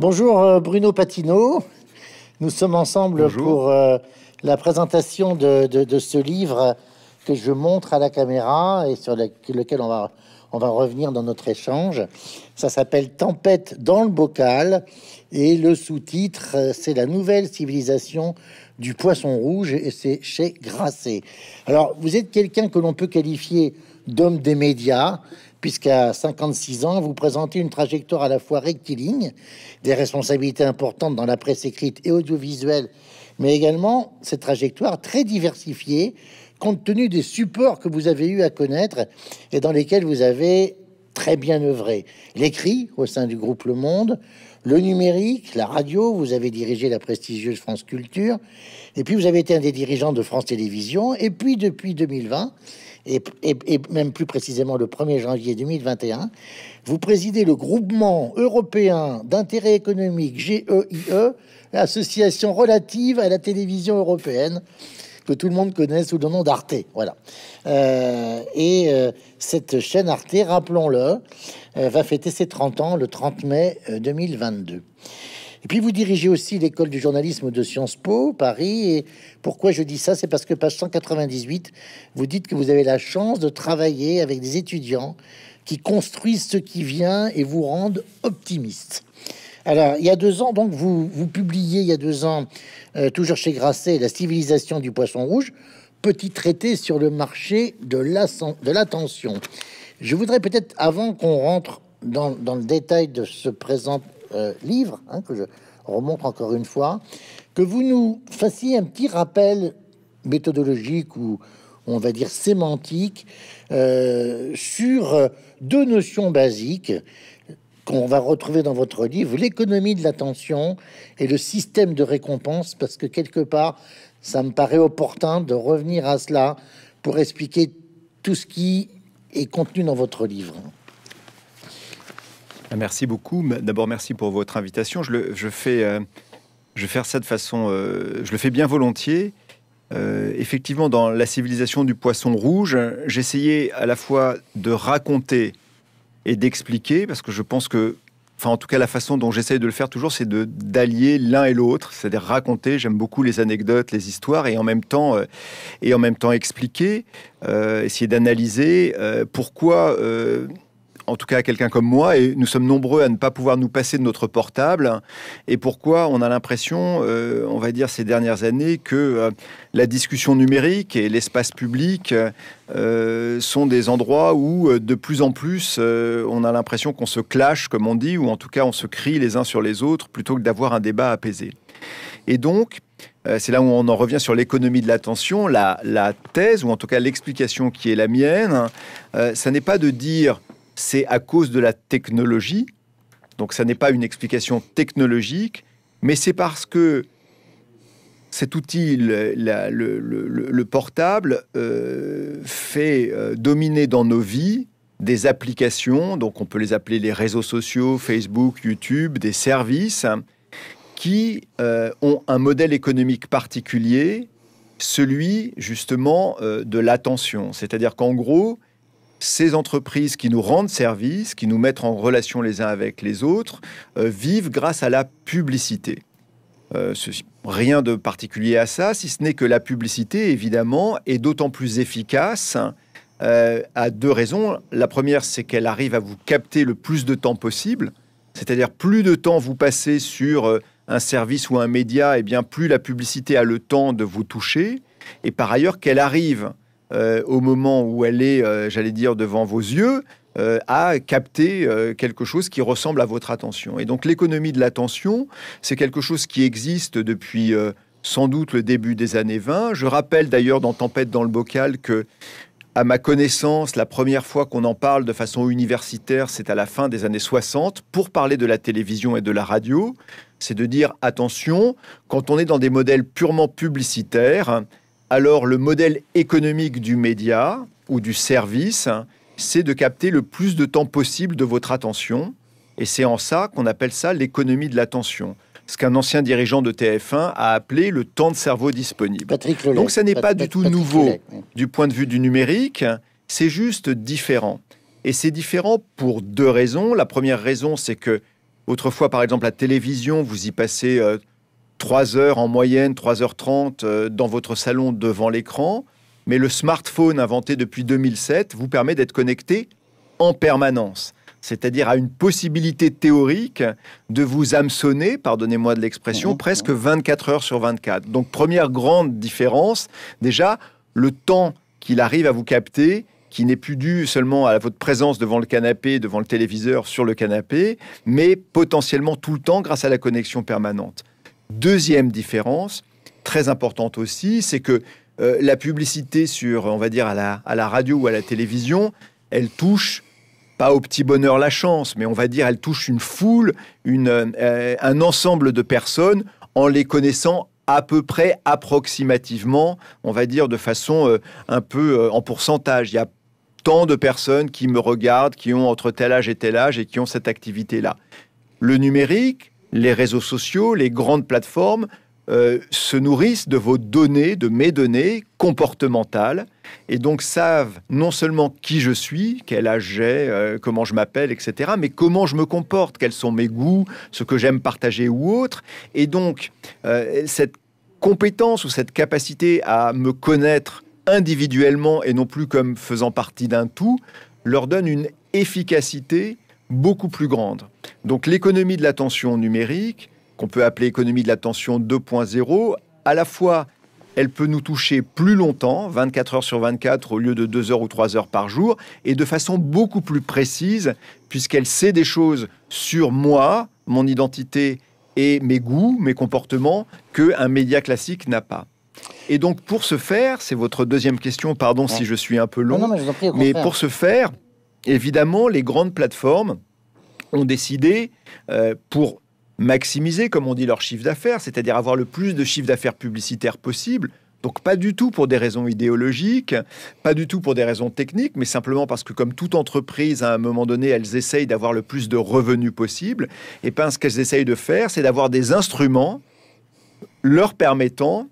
Bonjour euh, Bruno Patino. Nous sommes ensemble pour euh, la présentation de, ce livre que je montre à la caméra et sur lequel on va, on va revenir dans notre échange. Ça s'appelle Tempête dans le bocal et le sous-titre euh, c'est La nouvelle civilisation du poisson rouge et c'est chez Grasset. Alors vous êtes quelqu'un que l'on peut qualifier d'homme des médias puisqu'à 56 ans, vous présentez une trajectoire à la fois rectiligne, des responsabilités importantes dans la presse écrite et audiovisuelle, mais également cette trajectoire très diversifiée, compte tenu des supports que vous avez eu à connaître et dans lesquels vous avez très bien œuvré. L'écrit au sein du groupe Le Monde, le numérique, la radio, vous avez dirigé la prestigieuse France Culture, et puis vous avez été un des dirigeants de France Télévisions, et puis depuis 2020, et, même plus précisément le 1er janvier 2021, vous présidez le groupement européen d'intérêt économique GEIE, e, association relative à la télévision européenne que tout le monde connaît sous le nom d'Arte. Voilà. Euh, et euh, cette chaîne Arte, rappelons-le, euh, va fêter ses 30 ans le 30 mai 2022. Et puis vous dirigez aussi l'école du journalisme de Sciences Po, Paris. Et pourquoi je dis ça C'est parce que page 198, vous dites que vous avez la chance de travailler avec des étudiants qui construisent ce qui vient et vous rendent optimiste. Alors, il y a deux ans, donc, vous, vous publiez, il y a deux ans, euh, toujours chez Grasset, La civilisation du poisson rouge, petit traité sur le marché de l'attention. Je voudrais peut-être, avant qu'on rentre dans, dans, le détail de ce présent euh, livre, hein, que je remonte encore une fois, que vous nous fassiez un petit rappel méthodologique ou on va dire sémantique euh, sur euh, deux notions basiques qu'on va retrouver dans votre livre, l'économie de l'attention et le système de récompense, parce que quelque part, ça me paraît opportun de revenir à cela pour expliquer tout ce qui est contenu dans votre livre. Merci beaucoup. D'abord, merci pour votre invitation. Je, le, je fais, euh, je vais faire ça de façon, euh, je le fais bien volontiers. Euh, effectivement, dans la civilisation du poisson rouge, j'essayais à la fois de raconter et d'expliquer, parce que je pense que, enfin, en tout cas, la façon dont j'essaye de le faire toujours, c'est de d'allier l'un et l'autre, c'est-à-dire raconter. J'aime beaucoup les anecdotes, les histoires, et en même temps, et en même temps expliquer, essayer d'analyser pourquoi en tout cas à quelqu'un comme moi, et nous sommes nombreux à ne pas pouvoir nous passer de notre portable. Et pourquoi on a l'impression, euh, on va dire ces dernières années, que euh, la discussion numérique et l'espace public euh, sont des endroits où de plus en plus on a l'impression qu'on se clash, comme on dit, ou en tout cas on se crie les uns sur les autres plutôt que d'avoir un débat apaisé. Et donc, c'est là où on en revient sur l'économie de l'attention. La, la, thèse, ou en tout cas l'explication qui est la mienne, ça n'est pas de dire c'est à cause de la technologie. Donc ça n'est pas une explication technologique, mais c'est parce que cet outil, le, portable, euh, fait euh, dominer dans nos vies des applications, donc on peut les appeler les réseaux sociaux, Facebook, YouTube, des services, qui euh, ont un modèle économique particulier, celui justement de l'attention. C'est-à-dire qu'en gros, ces entreprises qui nous rendent service, qui nous mettent en relation les uns avec les autres, euh, vivent grâce à la publicité. Euh, rien de particulier à ça, si ce n'est que la publicité, évidemment, est d'autant plus efficace euh, à deux raisons. La première, c'est qu'elle arrive à vous capter le plus de temps possible, c'est-à-dire plus de temps vous passez sur un service ou un média, et eh bien plus la publicité a le temps de vous toucher. Et par ailleurs, qu'elle arrive euh, au moment où elle est, euh, j'allais dire, devant vos yeux, à euh, capter quelque chose qui ressemble à votre attention. Et donc l'économie de l'attention, c'est quelque chose qui existe depuis sans doute le début des années 20. Je rappelle d'ailleurs dans Tempête dans le bocal que, à ma connaissance, la première fois qu'on en parle de façon universitaire, c'est à la fin des années 60, pour parler de la télévision et de la radio. C'est de dire attention, quand on est dans des modèles purement publicitaires, alors le modèle économique du média ou du service, hein, c'est de capter le plus de temps possible de votre attention. Et c'est en ça qu'on appelle ça l'économie de l'attention. Ce qu'un ancien dirigeant de TF1 a appelé le temps de cerveau disponible. Donc ça n'est pas du tout nouveau du point de vue du numérique, c'est juste différent. Et c'est différent pour deux raisons. La première raison, c'est que autrefois, par exemple, la télévision, vous y passez euh, 3 heures en moyenne, 3h30 euh, dans votre salon devant l'écran. Mais le smartphone inventé depuis 2007 vous permet d'être connecté en permanence c'est-à-dire à une possibilité théorique de vous hameçonner, pardonnez-moi de l'expression, presque 24 heures sur 24. Donc première grande différence, déjà le temps qu'il arrive à vous capter qui n'est plus dû seulement à votre présence devant le canapé, devant le téléviseur, sur le canapé, mais potentiellement tout le temps grâce à la connexion permanente. Deuxième différence, très importante aussi, c'est que euh, la publicité sur, on va dire, à la, radio ou à la télévision, elle touche pas au petit bonheur la chance, mais on va dire elle touche une foule, une, euh, un ensemble de personnes en les connaissant à peu près approximativement, on va dire de façon euh, un peu en pourcentage. Il y a tant de personnes qui me regardent, qui ont entre tel âge et tel âge et qui ont cette activité-là. Le numérique, les réseaux sociaux, les grandes plateformes euh, se nourrissent de vos données, de mes données comportementales, et donc savent non seulement qui je suis, quel âge j'ai, euh, comment je m'appelle, etc., mais comment je me comporte, quels sont mes goûts, ce que j'aime partager ou autre. Et donc, euh, cette compétence ou cette capacité à me connaître individuellement et non plus comme faisant partie d'un tout, leur donne une efficacité beaucoup plus grande. Donc l'économie de l'attention numérique, qu'on peut appeler économie de l'attention 2.0, à la fois elle peut nous toucher plus longtemps, 24 heures sur 24 au lieu de 2 heures ou 3 heures par jour, et de façon beaucoup plus précise, puisqu'elle sait des choses sur moi, mon identité et mes goûts, mes comportements, qu'un média classique n'a pas. Et donc pour ce faire, c'est votre deuxième question, pardon si je suis un peu long, mais, mais pour ce faire, évidemment, les grandes plateformes ont décidé, euh, pour maximiser, comme on dit, leur chiffre d'affaires, c'est-à-dire avoir le plus de chiffre d'affaires publicitaires possible, donc pas du tout pour des raisons idéologiques, pas du tout pour des raisons techniques, mais simplement parce que comme toute entreprise, à un moment donné, elles essayent d'avoir le plus de revenus possible. Et bien, ce qu'elles essayent de faire, c'est d'avoir des instruments leur permettant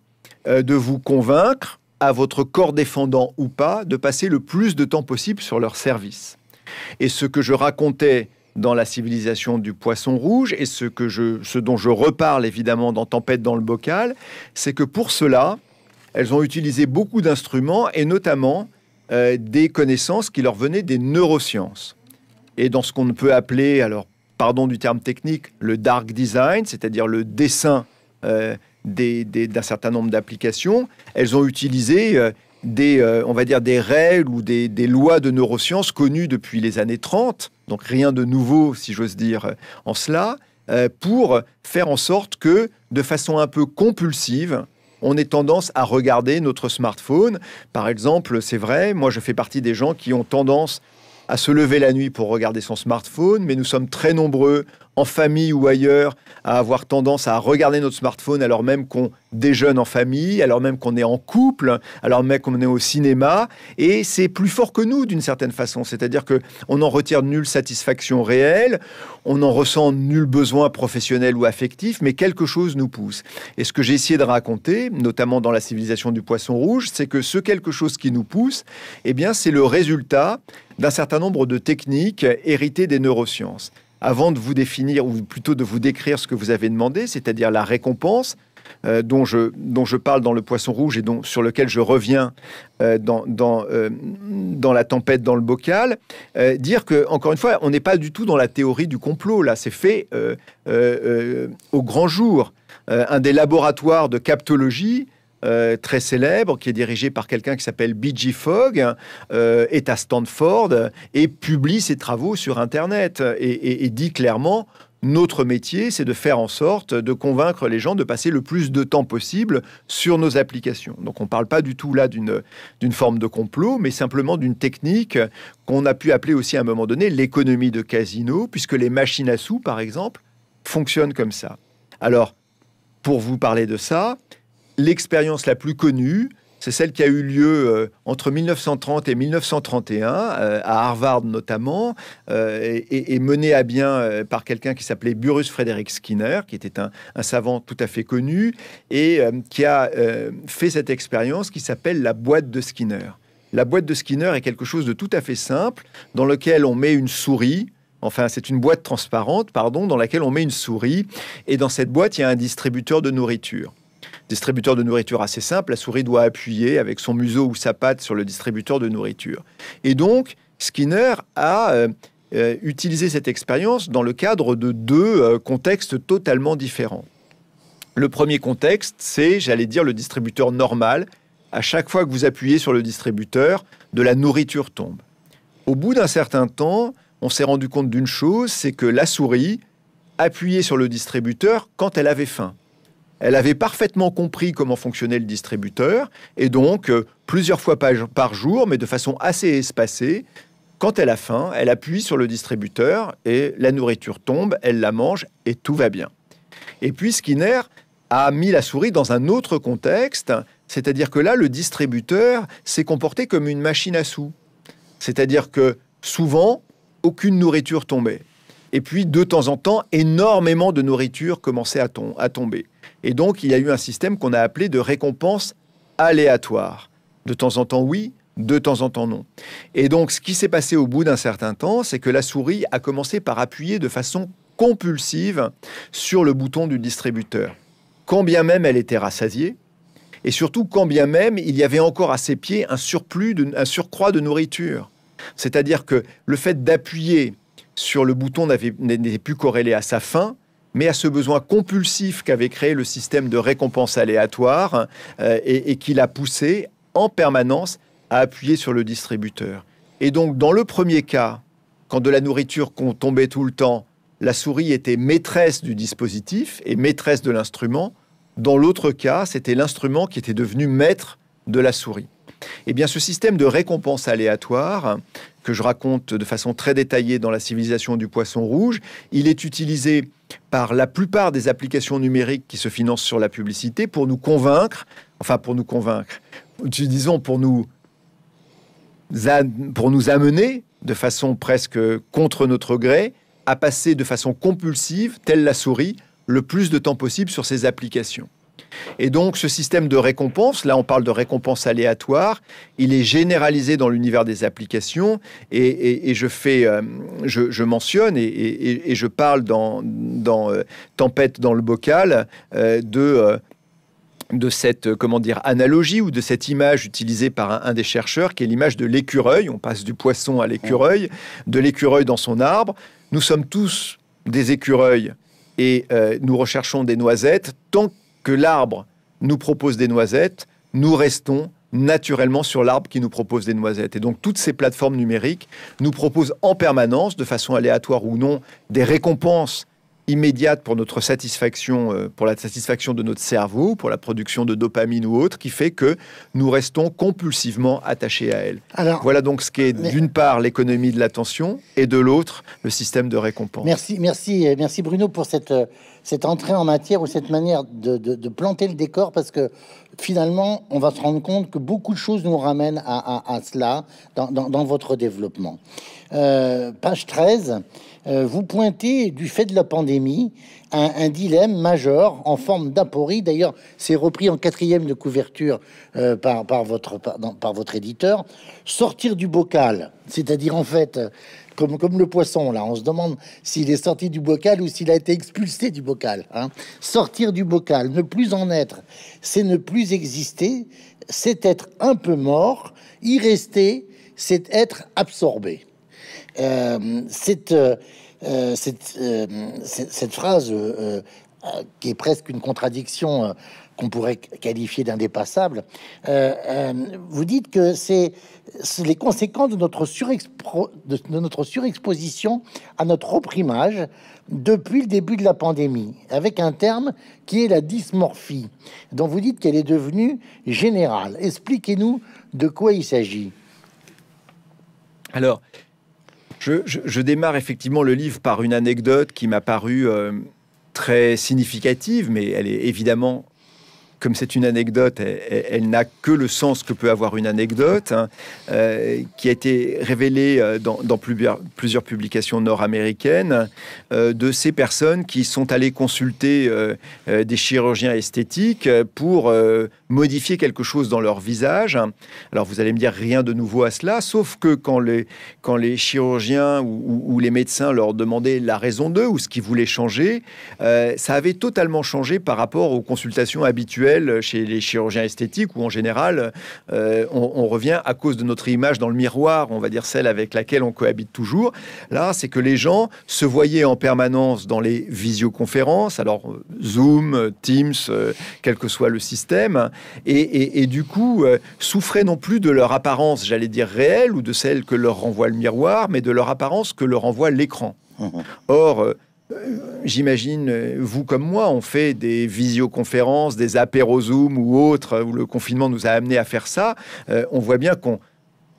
euh, de vous convaincre, à votre corps défendant ou pas, de passer le plus de temps possible sur leur service. Et ce que je racontais dans la civilisation du poisson rouge, et ce, que ce dont je reparle évidemment dans Tempête dans le bocal, c'est que pour cela, elles ont utilisé beaucoup d'instruments, et notamment euh, des connaissances qui leur venaient des neurosciences. Et dans ce qu'on peut appeler, alors pardon du terme technique, le dark design, c'est-à-dire le dessin euh, d'un certain nombre d'applications, elles ont utilisé euh, des, euh, on va dire, des règles ou des, lois de neurosciences connues depuis les années 30, donc rien de nouveau, si j'ose dire, en cela, euh, pour faire en sorte que, de façon un peu compulsive, on ait tendance à regarder notre smartphone. Par exemple, c'est vrai, moi je fais partie des gens qui ont tendance à se lever la nuit pour regarder son smartphone, mais nous sommes très nombreux en famille ou ailleurs, à avoir tendance à regarder notre smartphone alors même qu'on déjeune en famille, alors même qu'on est en couple, alors même qu'on est au cinéma, et c'est plus fort que nous d'une certaine façon. C'est-à-dire que on n'en retire nulle satisfaction réelle, on n'en ressent nul besoin professionnel ou affectif, mais quelque chose nous pousse. Et ce que j'ai essayé de raconter, notamment dans la civilisation du poisson rouge, c'est que ce quelque chose qui nous pousse, eh bien, c'est le résultat d'un certain nombre de techniques héritées des neurosciences avant de vous définir, ou plutôt de vous décrire ce que vous avez demandé, c'est-à-dire la récompense, euh, dont, je, parle dans Le Poisson Rouge et sur lequel je reviens euh, euh, dans, La tempête dans le bocal, dire que, encore une fois, on n'est pas du tout dans la théorie du complot, là, c'est fait au grand jour. un des laboratoires de captologie euh, très célèbre, qui est dirigé par quelqu'un qui s'appelle B.G. Fogg, euh, est à Stanford et publie ses travaux sur Internet et, et dit clairement notre métier, c'est de faire en sorte de convaincre les gens de passer le plus de temps possible sur nos applications. Donc on ne parle pas du tout là d'une forme de complot, mais simplement d'une technique qu'on a pu appeler aussi à un moment donné l'économie de casino, puisque les machines à sous, par exemple, fonctionnent comme ça. Alors, pour vous parler de ça, l'expérience la plus connue, c'est celle qui a eu lieu euh, entre 1930 et 1931, euh, à Harvard notamment, euh, et, menée à bien par quelqu'un qui s'appelait Burrus Frederick Skinner, qui était un, un, savant tout à fait connu, et qui a fait cette expérience qui s'appelle la boîte de Skinner. La boîte de Skinner est quelque chose de tout à fait simple, dans lequel on met une souris, Enfin, c'est une boîte transparente, pardon, dans laquelle on met une souris. Et dans cette boîte, il y a un distributeur de nourriture distributeur de nourriture assez simple, la souris doit appuyer avec son museau ou sa patte sur le distributeur de nourriture. Et donc, Skinner a euh, euh, utilisé cette expérience dans le cadre de deux euh, contextes totalement différents. Le premier contexte, c'est, j'allais dire, le distributeur normal. À chaque fois que vous appuyez sur le distributeur, de la nourriture tombe. Au bout d'un certain temps, on s'est rendu compte d'une chose, c'est que la souris appuyait sur le distributeur quand elle avait faim. Elle avait parfaitement compris comment fonctionnait le distributeur et donc euh, plusieurs fois par jour, mais de façon assez espacée, quand elle a faim, elle appuie sur le distributeur et la nourriture tombe, elle la mange et tout va bien. Et puis Skinner a mis la souris dans un autre contexte, c'est-à-dire que là, le distributeur s'est comporté comme une machine à sous. C'est-à-dire que souvent, aucune nourriture tombait. Et puis, de temps en temps, énormément de nourriture commençait à tomber. Et donc, il y a eu un système qu'on a appelé de récompense aléatoire. De temps en temps, oui, de temps en temps, non. Et donc, ce qui s'est passé au bout d'un certain temps, c'est que la souris a commencé par appuyer de façon compulsive sur le bouton du distributeur, quand bien même elle était rassasiée, et surtout quand bien même il y avait encore à ses pieds un surplus, un surcroît de nourriture. C'est-à-dire que le fait d'appuyer sur le bouton n'était plus corrélé à sa faim, mais à ce besoin compulsif qu'avait créé le système de récompense aléatoire euh, et, et qui l'a poussé en permanence à appuyer sur le distributeur. Et donc, dans le premier cas, quand de la nourriture qu'on tombait tout le temps, la souris était maîtresse du dispositif et maîtresse de l'instrument. Dans l'autre cas, c'était l'instrument qui était devenu maître de la souris. Eh bien, ce système de récompense aléatoire, que je raconte de façon très détaillée dans la civilisation du poisson rouge, il est utilisé par la plupart des applications numériques qui se financent sur la publicité pour nous convaincre, enfin pour nous convaincre, disons pour nous, pour nous amener de façon presque contre notre gré à passer de façon compulsive, telle la souris, le plus de temps possible sur ces applications. Et donc ce système de récompense, là on parle de récompense aléatoire, il est généralisé dans l'univers des applications et, je fais, euh, je, mentionne et, je parle dans, dans euh, Tempête dans le bocal euh, de de cette comment dire analogie ou de cette image utilisée par un, des chercheurs qui est l'image de l'écureuil. On passe du poisson à l'écureuil, de l'écureuil dans son arbre. Nous sommes tous des écureuils et nous recherchons des noisettes tant que l'arbre nous propose des noisettes, nous restons naturellement sur l'arbre qui nous propose des noisettes. Et donc toutes ces plateformes numériques nous proposent en permanence, de façon aléatoire ou non, des récompenses immédiates pour notre satisfaction, euh, pour la satisfaction de notre cerveau, pour la production de dopamine ou autre, qui fait que nous restons compulsivement attachés à elles. Alors, voilà donc ce qu'est, est d'une part l'économie de l'attention et de l'autre le système de récompense. Merci, merci, euh, merci Bruno pour cette euh, cette entrée en matière ou cette manière de, de, planter le décor parce que finalement, on va se rendre compte que beaucoup de choses nous ramènent à, à, cela dans, dans, votre développement. Euh, page 13, euh, vous pointez du fait de la pandémie un, dilemme majeur en forme d'aporie. D'ailleurs, c'est repris en quatrième de couverture euh, par, par, votre, par votre éditeur. Sortir du bocal, c'est-à-dire en fait comme, le poisson, là. On se demande s'il est sorti du bocal ou s'il a été expulsé du bocal. Hein. Sortir du bocal, ne plus en être, c'est ne plus exister, c'est être un peu mort, y rester, c'est être absorbé. Euh, cette, euh, euh, euh, cette, phrase qui est presque une contradiction qu'on pourrait qualifier d'indépassable. Euh, euh, vous dites que c'est les conséquences de notre, de, notre surexposition à notre opprimage depuis le début de la pandémie, avec un terme qui est la dysmorphie, dont vous dites qu'elle est devenue générale. Expliquez-nous de quoi il s'agit. Alors, je, démarre effectivement le livre par une anecdote qui m'a paru euh, très significative, mais elle est évidemment comme c'est une anecdote, elle, n'a que le sens que peut avoir une anecdote, hein, euh, qui a été révélée euh, dans, plusieurs, publications nord-américaines, euh, de ces personnes qui sont allées consulter des chirurgiens esthétiques pour modifier quelque chose dans leur visage. Alors vous allez me dire rien de nouveau à cela, sauf que quand les, quand les chirurgiens ou les médecins leur demandaient la raison d'eux ou ce qu'ils voulaient changer, ça avait totalement changé par rapport aux consultations habituelles chez les chirurgiens esthétiques ou en général euh, on, revient à cause de notre image dans le miroir, on va dire celle avec laquelle on cohabite toujours. Là, c'est que les gens se voyaient en permanence dans les visioconférences, alors euh, Zoom, euh, Teams, quel que soit le système, et, du coup souffraient non plus de leur apparence, j'allais dire réelle, ou de celle que leur renvoie le miroir, mais de leur apparence que leur renvoie l'écran. Mmh Or, J'imagine, euh, vous comme moi, on fait des visioconférences, des apéros Zoom ou autres, où le confinement nous a amenés à faire ça. Euh, on voit bien qu'on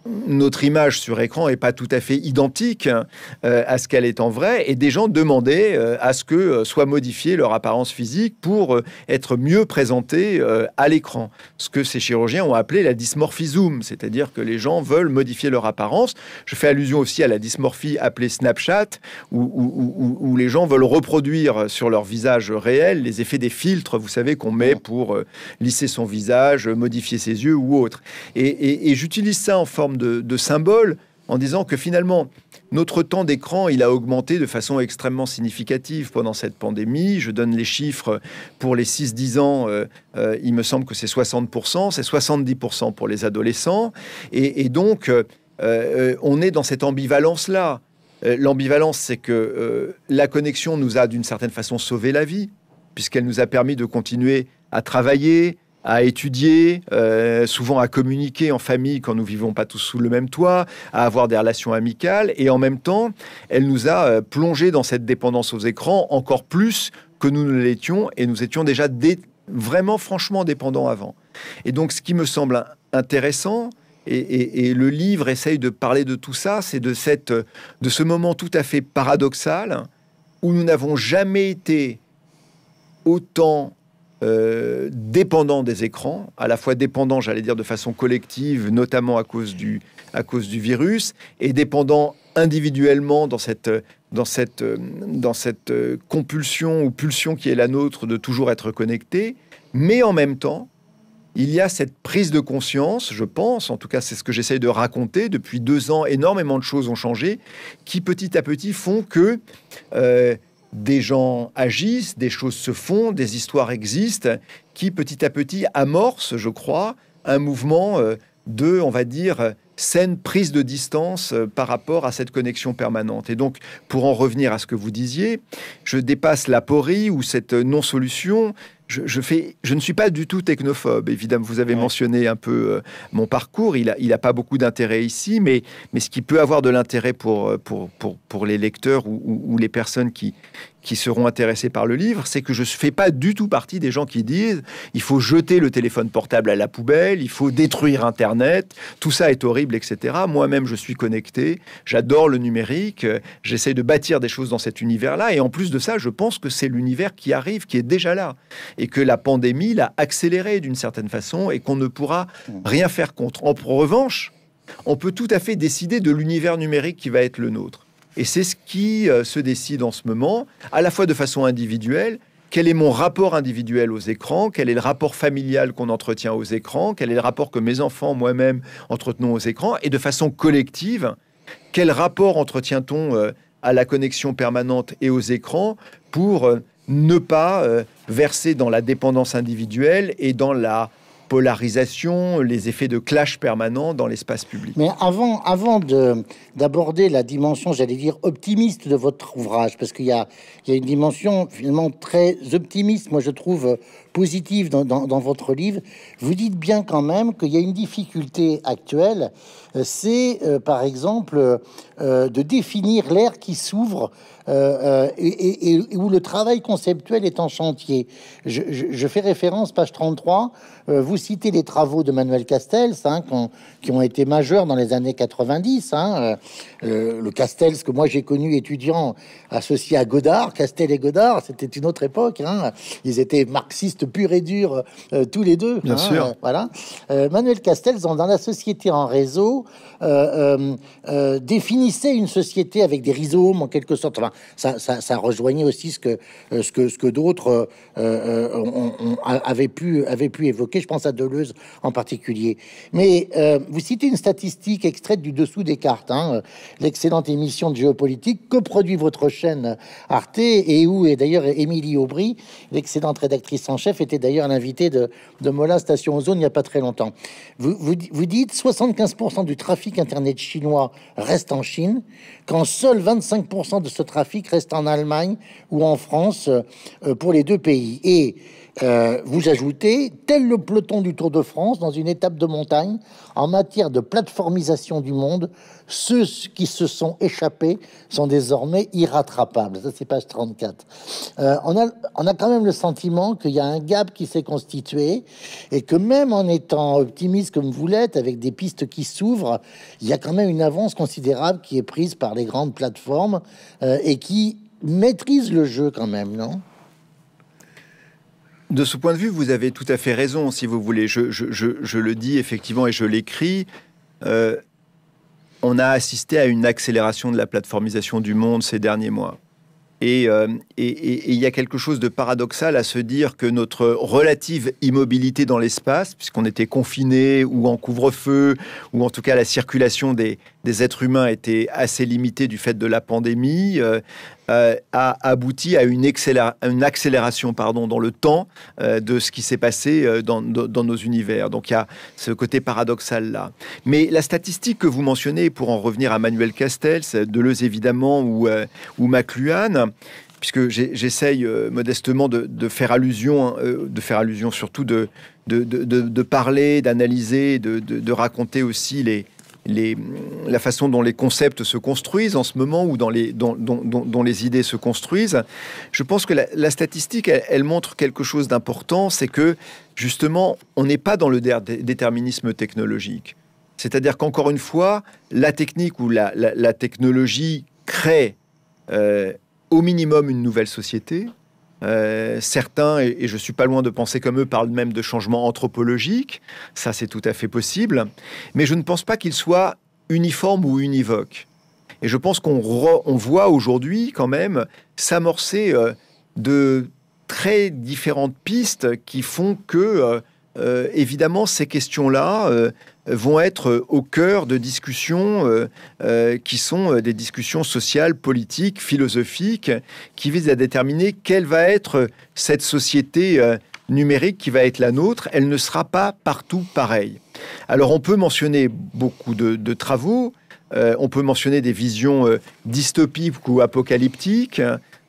notre image sur écran n'est pas tout à fait identique euh, à ce qu'elle est en vrai, et des gens demandaient euh, à ce que euh, soit modifiée leur apparence physique pour être mieux présentée à l'écran. Ce que ces chirurgiens ont appelé la dysmorphie zoom, c'est-à-dire que les gens veulent modifier leur apparence. Je fais allusion aussi à la dysmorphie appelée Snapchat, où, les gens veulent reproduire sur leur visage réel les effets des filtres, vous savez, qu'on met pour lisser son visage, modifier ses yeux ou autre. Et, et j'utilise ça en forme de, de symbole en disant que finalement, notre temps d'écran, il a augmenté de façon extrêmement significative pendant cette pandémie. Je donne les chiffres pour les 6-10 ans, euh, euh, il me semble que c'est 60%, c'est 70% pour les adolescents. Et, donc, euh, on est dans cette ambivalence-là. L'ambivalence, c'est que la connexion nous a d'une certaine façon sauvé la vie, puisqu'elle nous a permis de continuer à travailler, à étudier, euh, souvent à communiquer en famille quand nous vivons pas tous sous le même toit, à avoir des relations amicales, et en même temps, elle nous a euh, plongé dans cette dépendance aux écrans encore plus que nous ne l'étions, et nous étions déjà vraiment franchement dépendants avant. Et donc, ce qui me semble intéressant, et, et le livre essaye de parler de tout ça, c'est de, cette, de ce moment tout à fait paradoxal où nous n'avons jamais été autant euh, dépendant des écrans, à la fois dépendant, j'allais dire, de façon collective, notamment à cause du, à cause du virus, et dépendant individuellement dans cette, dans cette, dans cette compulsion ou pulsion qui est la nôtre de toujours être connecté, mais en même temps, il y a cette prise de conscience, je pense, en tout cas c'est ce que j'essaye de raconter, depuis deux ans énormément de choses ont changé, qui petit à petit font que euh, des gens agissent, des choses se font, des histoires existent, qui petit à petit amorcent, je crois, un mouvement euh, de, on va dire, saine prise de distance euh, par rapport à cette connexion permanente. Et donc, pour en revenir à ce que vous disiez, je dépasse la l'aporie ou cette euh, non-solution. Je, fais, je ne suis pas du tout technophobe. Évidemment, vous avez mentionné un peu euh, mon parcours. Il n'a il a pas beaucoup d'intérêt ici, mais, mais ce qui peut avoir de l'intérêt pour, pour, les lecteurs ou les personnes qui, qui seront intéressés par le livre, c'est que je ne fais pas du tout partie des gens qui disent il faut jeter le téléphone portable à la poubelle, il faut détruire Internet, tout ça est horrible, etc. Moi-même, je suis connecté, j'adore le numérique, j'essaie de bâtir des choses dans cet univers-là, et en plus de ça, je pense que c'est l'univers qui arrive, qui est déjà là, et que la pandémie l'a accéléré d'une certaine façon, et qu'on ne pourra rien faire contre. En revanche, on peut tout à fait décider de l'univers numérique qui va être le nôtre. Et c'est ce qui euh, se décide en ce moment, à la fois de façon individuelle. Quel est mon rapport individuel aux écrans Quel est le rapport familial qu'on entretient aux écrans Quel est le rapport que mes enfants, moi-même, entretenons aux écrans Et de façon collective, quel rapport entretient-on euh, à la connexion permanente et aux écrans pour euh, ne pas verser dans la dépendance individuelle et dans la polarisation, les effets de clash permanent dans l'espace public. Mais avant, avant d'aborder la dimension, j'allais dire, optimiste de votre ouvrage, parce qu'il y, a, une dimension finalement très optimiste, moi je trouve positive dans, votre livre, vous dites bien quand même qu'il y a une difficulté actuelle, euh, c'est euh, par exemple euh, de définir l'ère qui s'ouvre euh, euh, et, où le travail conceptuel est en chantier. Je, fais référence, page 33, euh, vous citez les travaux de Manuel Castells, hein, qui, ont, qui, ont, été majeurs dans les années 90. Hein, le Castells que moi j'ai connu étudiant, associé à Godard, Castel et Godard, c'était une autre époque. Hein. ils étaient marxistes purs et durs, tous les deux. Bien hein, sûr. voilà. Manuel Castells, dans la société en réseau, définissait une société avec des rhizomes, en quelque sorte ça, ça, rejoignait aussi ce que, euh, ce que, ce que d'autres euh, euh, avaient, pu, avaient pu évoquer. Je pense à Deleuze en particulier. Mais vous citez une statistique extraite du dessous des cartes, hein, l'excellente émission de géopolitique que produit votre chaîne Arte et où est d'ailleurs Émilie Aubry, l'excellente rédactrice en chef, était d'ailleurs l'invité de, Mola Station Ozone il n'y a pas très longtemps. Vous, vous, vous dites 75% du trafic Internet chinois reste en Chine, quand seuls 25% de ce trafic reste en Allemagne ou en France euh, euh, pour les deux pays. Et euh, vous ajoutez, tel le peloton du Tour de France dans une étape de montagne, en matière de plateformisation du monde, ceux qui se sont échappés sont désormais irrattrapables. Ça, c'est page 34. Euh, on, a, quand même le sentiment qu'il y a un gap qui s'est constitué et que même en étant optimiste comme vous l'êtes, avec des pistes qui s'ouvrent, il y a quand même une avance considérable qui est prise par les grandes plateformes euh, et qui maîtrise le jeu quand même, non de ce point de vue, vous avez tout à fait raison, si vous voulez. Je, le dis effectivement et je l'écris. Euh, on a assisté à une accélération de la plateformisation du monde ces derniers mois. Euh, et il y a quelque chose de paradoxal à se dire que notre relative immobilité dans l'espace, puisqu'on était confiné ou en couvre-feu, ou en tout cas la circulation des, des êtres humains étaient assez limités du fait de la pandémie, euh, euh, a abouti à une, accélération pardon, dans le temps euh, de ce qui s'est passé dans, nos univers. Donc il y a ce côté paradoxal là. Mais la statistique que vous mentionnez, pour en revenir à Manuel Castells, Deleuze évidemment ou, ou McLuhan, puisque j'essaye modestement de, faire allusion, hein, de faire allusion surtout de parler, d'analyser, de raconter aussi les, la façon dont les concepts se construisent en ce moment ou dans les, dont, les idées se construisent. Je pense que la, statistique, elle, montre quelque chose d'important, c'est que justement, on n'est pas dans le déterminisme technologique. C'est-à-dire qu'encore une fois, la technique ou la, technologie crée euh, au minimum une nouvelle société, euh, certains, et, je je suis pas loin de penser comme eux, parlent même de changements anthropologiques, Ça, c'est tout à fait possible. Mais je ne pense pas qu'il soit uniforme ou univoque. Et je pense qu'on voit aujourd'hui quand même s'amorcer euh, de très différentes pistes qui font que, euh, évidemment, ces questions-là vont être euh, au cœur de discussions euh, euh, qui sont des discussions sociales, politiques, philosophiques, qui visent à déterminer quelle va être cette société numérique qui va être la nôtre. Elle ne sera pas partout pareille. Alors on peut mentionner beaucoup de, travaux, euh, on peut mentionner des visions euh, dystopiques ou apocalyptiques,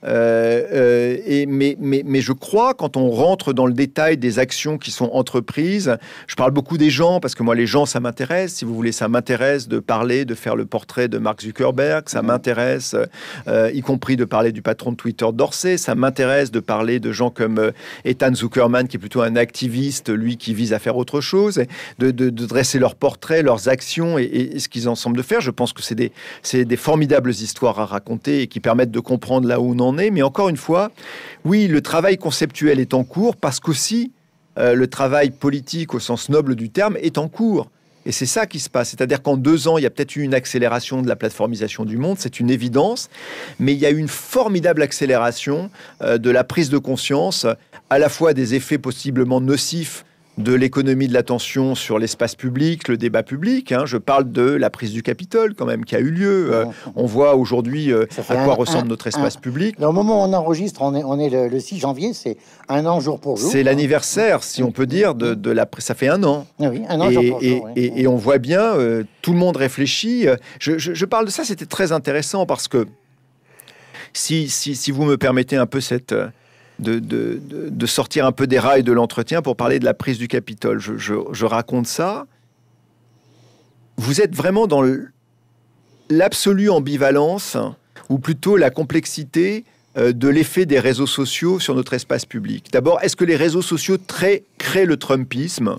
euh, et, mais, je crois, quand on rentre dans le détail des actions qui sont entreprises, je parle beaucoup des gens, parce que moi les gens, ça m'intéresse, si vous voulez, ça m'intéresse de parler, de faire le portrait de Mark Zuckerberg, ça mhm. m'intéresse, y compris de parler du patron de Twitter d'Orsay, ça m'intéresse de parler de gens comme Ethan Zuckerman, qui est plutôt un activiste, lui, qui vise à faire autre chose, de, de, dresser leurs portraits, leurs actions et, ce qu'ils en semblent de faire. Je pense que c'est des, formidables histoires à raconter et qui permettent de comprendre là où on en est. Mais encore une fois, oui, le travail conceptuel est en cours parce qu'aussi euh, le travail politique au sens noble du terme est en cours. Et c'est ça qui se passe. C'est-à-dire qu'en deux ans, il y a peut-être eu une accélération de la plateformisation du monde, c'est une évidence, mais il y a eu une formidable accélération euh, de la prise de conscience, à la fois des effets possiblement nocifs de l'économie de l'attention sur l'espace public, le débat public. Hein. Je parle de la prise du Capitole, quand même, qui a eu lieu. Euh, on voit aujourd'hui euh, à quoi ressemble notre espace public. Au moment où on enregistre, on est, le, 6 janvier, c'est un an jour pour jour. C'est hein. l'anniversaire, si on peut mm. dire, de, de la. Ça fait un an. Ah oui, an et, jour pour jour. Et, on voit bien, euh, tout le monde réfléchit. Je, je parle de ça, c'était très intéressant parce que. Si, si, si, vous me permettez un peu cette, de, sortir un peu des rails de l'entretien pour parler de la prise du Capitole. Je, raconte ça. Vous êtes vraiment dans l'absolue ambivalence, ou plutôt la complexité euh, de l'effet des réseaux sociaux sur notre espace public. D'abord, est-ce que les réseaux sociaux très, créent le Trumpisme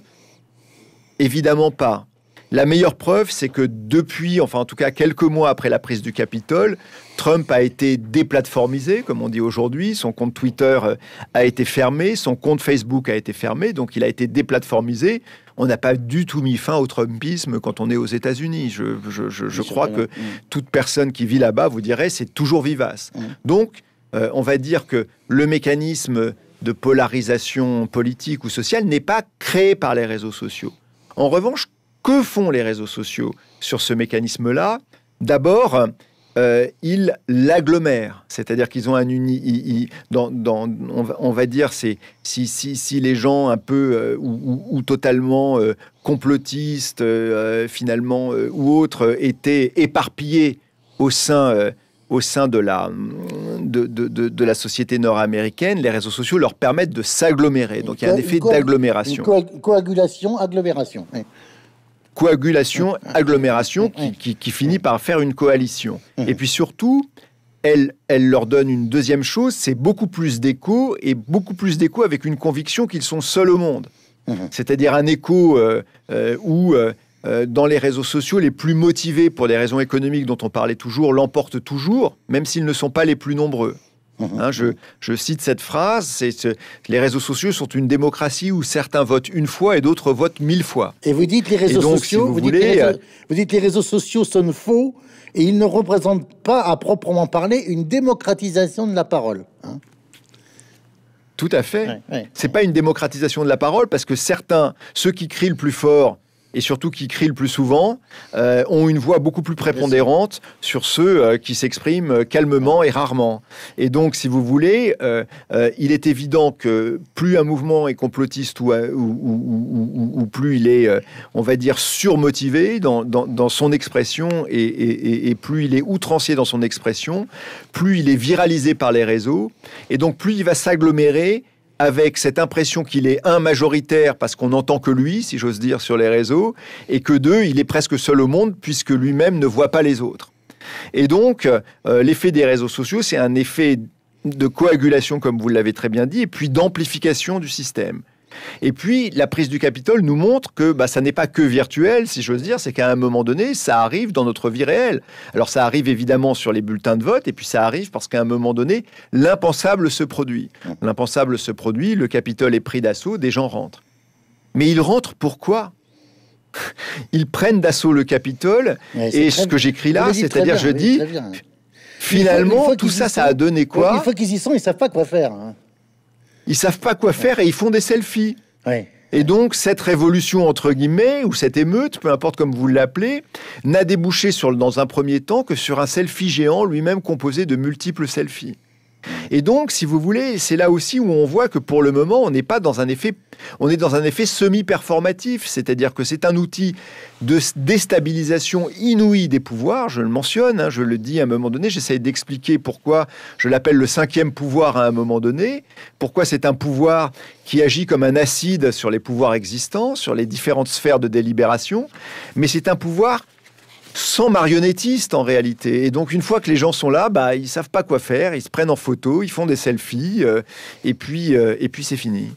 Évidemment pas. La meilleure preuve, c'est que depuis, enfin en tout cas quelques mois après la prise du Capitole, Trump a été déplatformisé, comme on dit aujourd'hui. Son compte Twitter euh, a été fermé, son compte Facebook a été fermé, donc il a été déplatformisé. On n'a pas du tout mis fin au Trumpisme quand on est aux États-Unis. Je, crois que mmh. toute personne qui vit là-bas vous dirait c'est toujours vivace. Mmh. Donc, euh, on va dire que le mécanisme de polarisation politique ou sociale n'est pas créé par les réseaux sociaux. En revanche, que font les réseaux sociaux sur ce mécanisme-là D'abord, euh, ils l'agglomèrent, c'est-à-dire qu'ils ont un uni, dans, dans, on, va, dire, c'est si, si, si, les gens un peu euh, ou, totalement euh, complotistes finalement ou autres étaient éparpillés au sein au sein de la, de, de, de la société nord-américaine, les réseaux sociaux leur permettent de s'agglomérer. Donc il y a un effet d'agglomération. coagulation, agglomération. Oui coagulation, agglomération, qui, finit par faire une coalition. Et puis surtout, elle, elle leur donne une deuxième chose, c'est beaucoup plus d'écho, et beaucoup plus d'écho avec une conviction qu'ils sont seuls au monde. C'est-à-dire un écho euh, euh, où... Euh, dans les réseaux sociaux, les plus motivés pour des raisons économiques dont on parlait toujours l'emportent toujours, même s'ils ne sont pas les plus nombreux. Mhm. Hein, je, cite cette phrase, c'est les réseaux sociaux sont une démocratie où certains votent une fois et d'autres votent mille fois. Et vous dites les réseaux sociaux, vous, euh, les réseaux, sociaux sont faux et ils ne représentent pas à proprement parler une démocratisation de la parole. Hein. tout à fait. c'est pas une démocratisation de la parole parce que certains, ceux qui crient le plus fort, et surtout qui crient le plus souvent, euh, ont une voix beaucoup plus prépondérante sur ceux euh, qui s'expriment euh, calmement et rarement. Et donc, si vous voulez, il est évident que plus un mouvement est complotiste ou, plus il est, on va dire, surmotivé dans, son expression et, et, plus il est outrancier dans son expression, plus il est viralisé par les réseaux, et donc plus il va s'agglomérer avec cette impression qu'il est un majoritaire parce qu'on n'entend que lui, si j'ose dire, sur les réseaux, et que deux, il est presque seul au monde puisque lui-même ne voit pas les autres. Et donc, euh, l'effet des réseaux sociaux, c'est un effet de coagulation, comme vous l'avez très bien dit, et puis d'amplification du système. Et puis, la prise du Capitole nous montre que bah, ça n'est pas que virtuel, si j'ose dire, c'est qu'à un moment donné, ça arrive dans notre vie réelle. Alors, ça arrive évidemment sur les bulletins de vote, et puis ça arrive parce qu'à un moment donné, l'impensable se produit. Mmh. L'impensable se produit, le Capitole est pris d'assaut, des gens rentrent. Mais ils rentrent pourquoi Ils prennent d'assaut le Capitole, et ce que j'écris là, c'est-à-dire, je dis, finalement, tout ça, ça a donné quoi Une fois qu'ils y sont, ils savent pas quoi faire. Hein ils savent pas quoi faire et ils font des selfies. Et donc, cette révolution, entre guillemets, ou cette émeute, peu importe comme vous l'appelez, n'a débouché sur, dans un premier temps que sur un selfie géant lui-même composé de multiples selfies. Et donc, si vous voulez, c'est là aussi où on voit que pour le moment, on n'est pas dans un effet, on est dans un effet semi-performatif, c'est-à-dire que c'est un outil de déstabilisation inouïe des pouvoirs. Je le mentionne, hein, je le dis à un moment donné. J'essaye d'expliquer pourquoi je l'appelle le cinquième pouvoir à un moment donné, pourquoi c'est un pouvoir qui agit comme un acide sur les pouvoirs existants, sur les différentes sphères de délibération, mais c'est un pouvoir sans marionnettistes, en réalité. Et donc une fois que les gens sont là, bah ils savent pas quoi faire, ils se prennent en photo, ils font des selfies, euh, et puis euh, et puis c'est fini.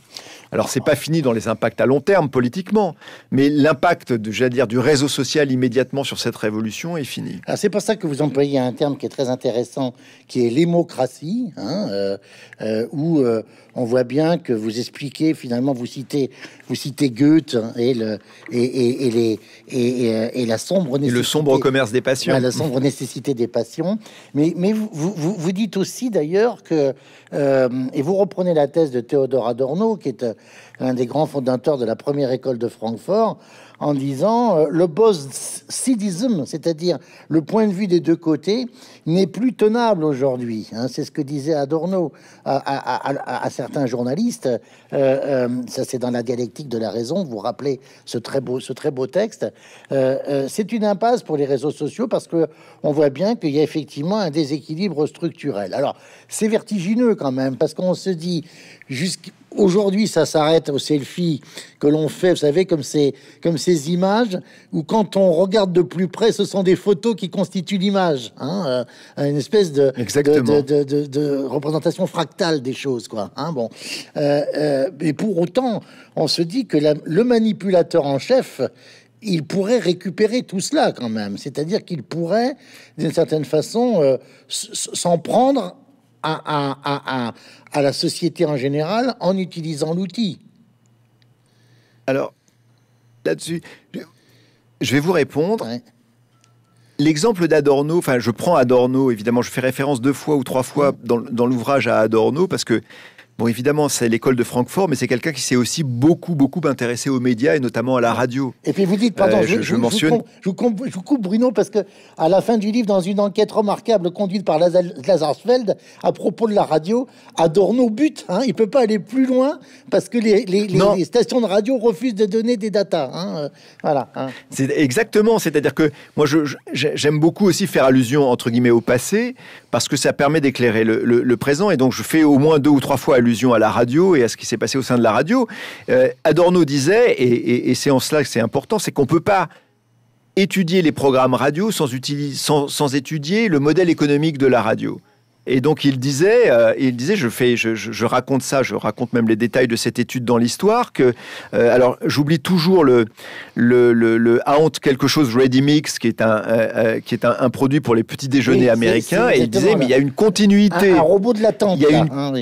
Alors c'est pas fini dans les impacts à long terme politiquement, mais l'impact, j'allais dire, du réseau social immédiatement sur cette révolution est fini. Ah, c'est pour ça que vous employez un terme qui est très intéressant, qui est l'émocratie, hein, euh, on voit bien que vous expliquez finalement, vous citez, vous citez Goethe et le et, les euh, et, la sombre nécessité, le sombre commerce des passions, la sombre nécessité des passions. Mais mais vous vous, dites aussi d'ailleurs que euh, et vous reprenez la thèse de Théodore Adorno, qui est euh, un des grands fondateurs de la première école de Francfort, en disant euh, le boss-sidisme, c'est-à-dire le point de vue des deux côtés, n'est plus tenable aujourd'hui. Hein. c'est ce que disait Adorno à, certains journalistes. Euh, euh, ça, c'est dans la dialectique de la raison. Vous vous rappelez ce très beau, ce très beau texte. c'est une impasse pour les réseaux sociaux parce que on voit bien qu'il y a effectivement un déséquilibre structurel. Alors, c'est vertigineux quand même parce qu'on se dit jusqu'à Aujourd'hui, ça s'arrête aux selfies que l'on fait, vous savez, comme ces, comme ces images où, quand on regarde de plus près, ce sont des photos qui constituent l'image. Hein, euh, une espèce de, de, de, représentation fractale des choses, quoi. Hein, bon. Euh, euh et pour autant, on se dit que le manipulateur en chef, il pourrait récupérer tout cela quand même. C'est-à-dire qu'il pourrait, d'une certaine façon, euh, s'en prendre à, à, la société en général en utilisant l'outil Alors, là-dessus, je vais vous répondre. L'exemple d'Adorno, enfin je prends Adorno, évidemment je fais référence deux fois ou trois fois dans, dans l'ouvrage à Adorno parce que Bon, évidemment, c'est l'école de Francfort, mais c'est quelqu'un qui s'est aussi beaucoup, beaucoup intéressé aux médias et notamment à la radio. Et puis vous dites, pardon, je, vous coupe, Bruno, parce que à la fin du livre, dans une enquête remarquable conduite par Lazarsfeld à propos de la radio, Adorno bute. Hein, il ne peut pas aller plus loin parce que les, stations de radio refusent de donner des datas. Hein, euh, voilà. Hein. C'est exactement. C'est-à-dire que moi, j'aime beaucoup aussi faire allusion entre guillemets au passé parce que ça permet d'éclairer le, présent. Et donc, je fais au moins deux ou trois fois allusion à la radio et à ce qui s'est passé au sein de la radio. Euh, Adorno disait, et, c'est en cela que c'est important, c'est qu'on ne peut pas étudier les programmes radio sans étudier le modèle économique de la radio. Et donc il disait, euh, il disait, je fais, je, raconte ça, je raconte même les détails de cette étude dans l'histoire. Que euh, alors j'oublie toujours le le, le, quelque chose Ready Mix qui est un euh, qui est un, produit pour les petits déjeuners américains. et il disait, mais il y a une continuité. Un, un robot de l'attente. Il y a une, ah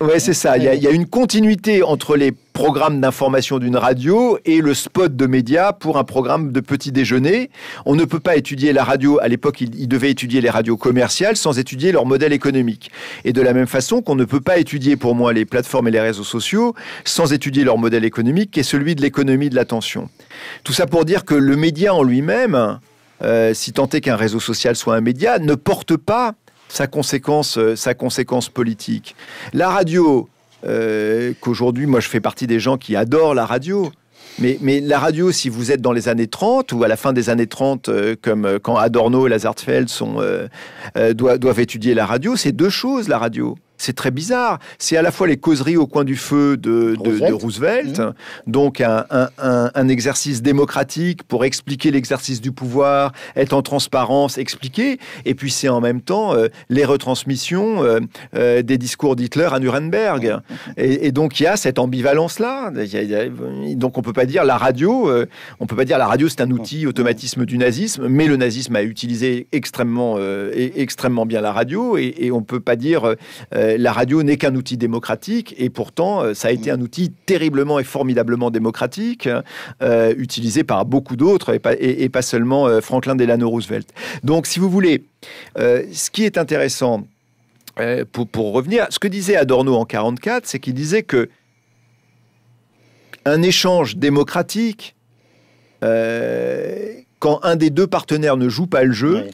oui, c'est ça. Il y, a, une continuité entre les programmes d'information d'une radio et le spot de médias pour un programme de petit déjeuner. On ne peut pas étudier la radio, à l'époque, ils, devait devaient étudier les radios commerciales sans étudier leur modèle économique. Et de la même façon qu'on ne peut pas étudier, pour moi, les plateformes et les réseaux sociaux sans étudier leur modèle économique, qui est celui de l'économie de l'attention. Tout ça pour dire que le média en lui-même, euh, si tant est qu'un réseau social soit un média, ne porte pas sa conséquence, euh, sa conséquence politique. La radio, euh, qu'aujourd'hui, moi je fais partie des gens qui adorent la radio. Mais, mais, la radio, si vous êtes dans les années 30 ou à la fin des années 30, euh, comme quand Adorno et Lazartfeld sont, doivent étudier la radio, c'est deux choses, la radio. C'est très bizarre. C'est à la fois les causeries au coin du feu de, Roosevelt, mmh. donc un, exercice démocratique pour expliquer l'exercice du pouvoir, être en transparence, expliquer, et puis c'est en même temps euh, les retransmissions euh, euh, des discours d'Hitler à Nuremberg. Mmh. Et, donc il y a cette ambivalence-là. Donc on peut pas dire la radio, on peut pas dire la radio c'est un outil mmh. automatisme du nazisme, mais le nazisme a utilisé extrêmement, extrêmement bien la radio, et, et on peut pas dire euh, la radio n'est qu'un outil démocratique et pourtant euh, ça a été un outil terriblement et formidablement démocratique, euh, utilisé par beaucoup d'autres et, pas, seulement Franklin Delano Roosevelt. Donc si vous voulez, ce qui est intéressant pour, revenir, ce que disait Adorno en 1944, c'est qu'il disait que un échange démocratique quand un des deux partenaires ne joue pas le jeu,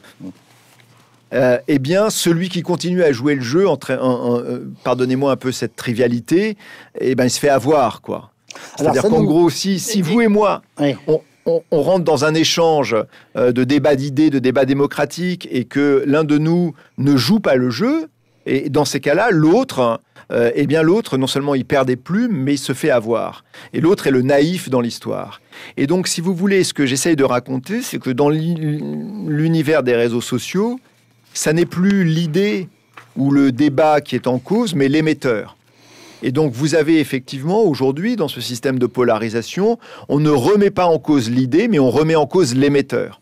euh, eh bien, celui qui continue à jouer le jeu, euh, pardonnez-moi un peu cette trivialité, eh ben, il se fait avoir, quoi. C'est-à-dire qu'en gros, si, si vous et moi, on, rentre dans un échange euh, de débats d'idées, de débats démocratiques, et que l'un de nous ne joue pas le jeu, et dans ces cas-là, l'autre, eh bien l'autre, non seulement il perd des plumes, mais il se fait avoir. Et l'autre est le naïf dans l'histoire. Et donc, si vous voulez, ce que j'essaye de raconter, c'est que dans l'univers des réseaux sociaux, ça n'est plus l'idée ou le débat qui est en cause, mais l'émetteur. Et donc vous avez effectivement aujourd'hui dans ce système de polarisation, on ne remet pas en cause l'idée, mais on remet en cause l'émetteur,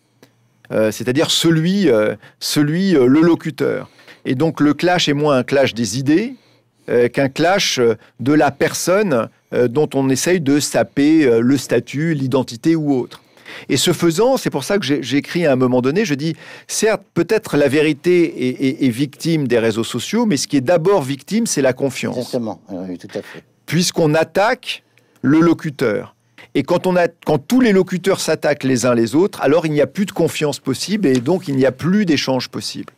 euh, c'est-à-dire celui, euh, celui euh, le locuteur. Et donc le clash est moins un clash des idées qu'un clash de la personne dont on essaye de saper le statut, l'identité ou autre. Et ce faisant, c'est pour ça que j'écris à un moment donné, je dis, certes, peut-être la vérité est, victime des réseaux sociaux, mais ce qui est d'abord victime, c'est la confiance. Exactement, tout à fait. Puisqu'on attaque le locuteur. Et quand, quand tous les locuteurs s'attaquent les uns les autres, alors il n'y a plus de confiance possible et donc il n'y a plus d'échange possible.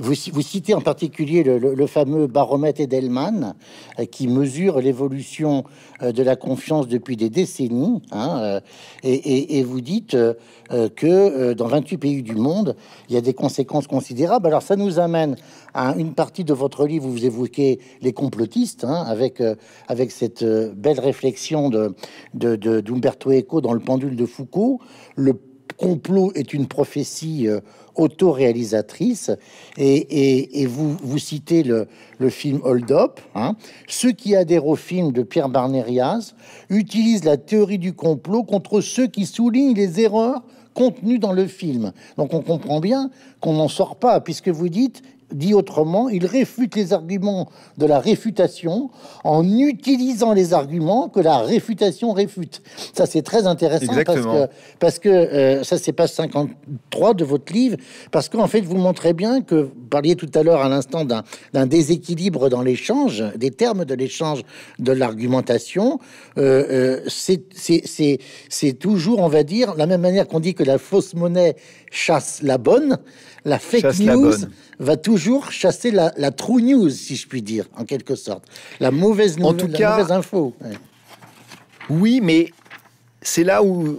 Vous, vous, citez en particulier le, fameux baromètre Edelman euh, qui mesure l'évolution euh, de la confiance depuis des décennies. Hein, euh, et, vous dites que dans 28 pays du monde, il y a des conséquences considérables. Alors ça nous amène à une partie de votre livre où vous évoquez les complotistes, hein, avec, avec cette belle réflexion de, de, Eco dans Le pendule de Foucault. Le complot est une prophétie auto euh, autoréalisatrice. Et, vous, citez le, film Hold Up. Hein. Ceux qui adhèrent au film de Pierre Barnérias utilisent la théorie du complot contre ceux qui soulignent les erreurs contenues dans le film. Donc on comprend bien qu'on n'en sort pas, puisque vous dites Dit autrement, il réfute les arguments de la réfutation en utilisant les arguments que la réfutation réfute. Ça, c'est très intéressant parce que, euh, ça, c'est pas 53 de votre livre, parce qu'en fait, vous montrez bien que vous parliez tout à l'heure à l'instant d'un déséquilibre dans l'échange, des termes de l'échange de l'argumentation. Euh, euh, c'est toujours, on va dire, la même manière qu'on dit que la fausse monnaie chasse la bonne, la fake news va toujours chasser la, true news, si je puis dire, en quelque sorte. La mauvaise nouvelle, la mauvaise info. Oui, mais c'est là où,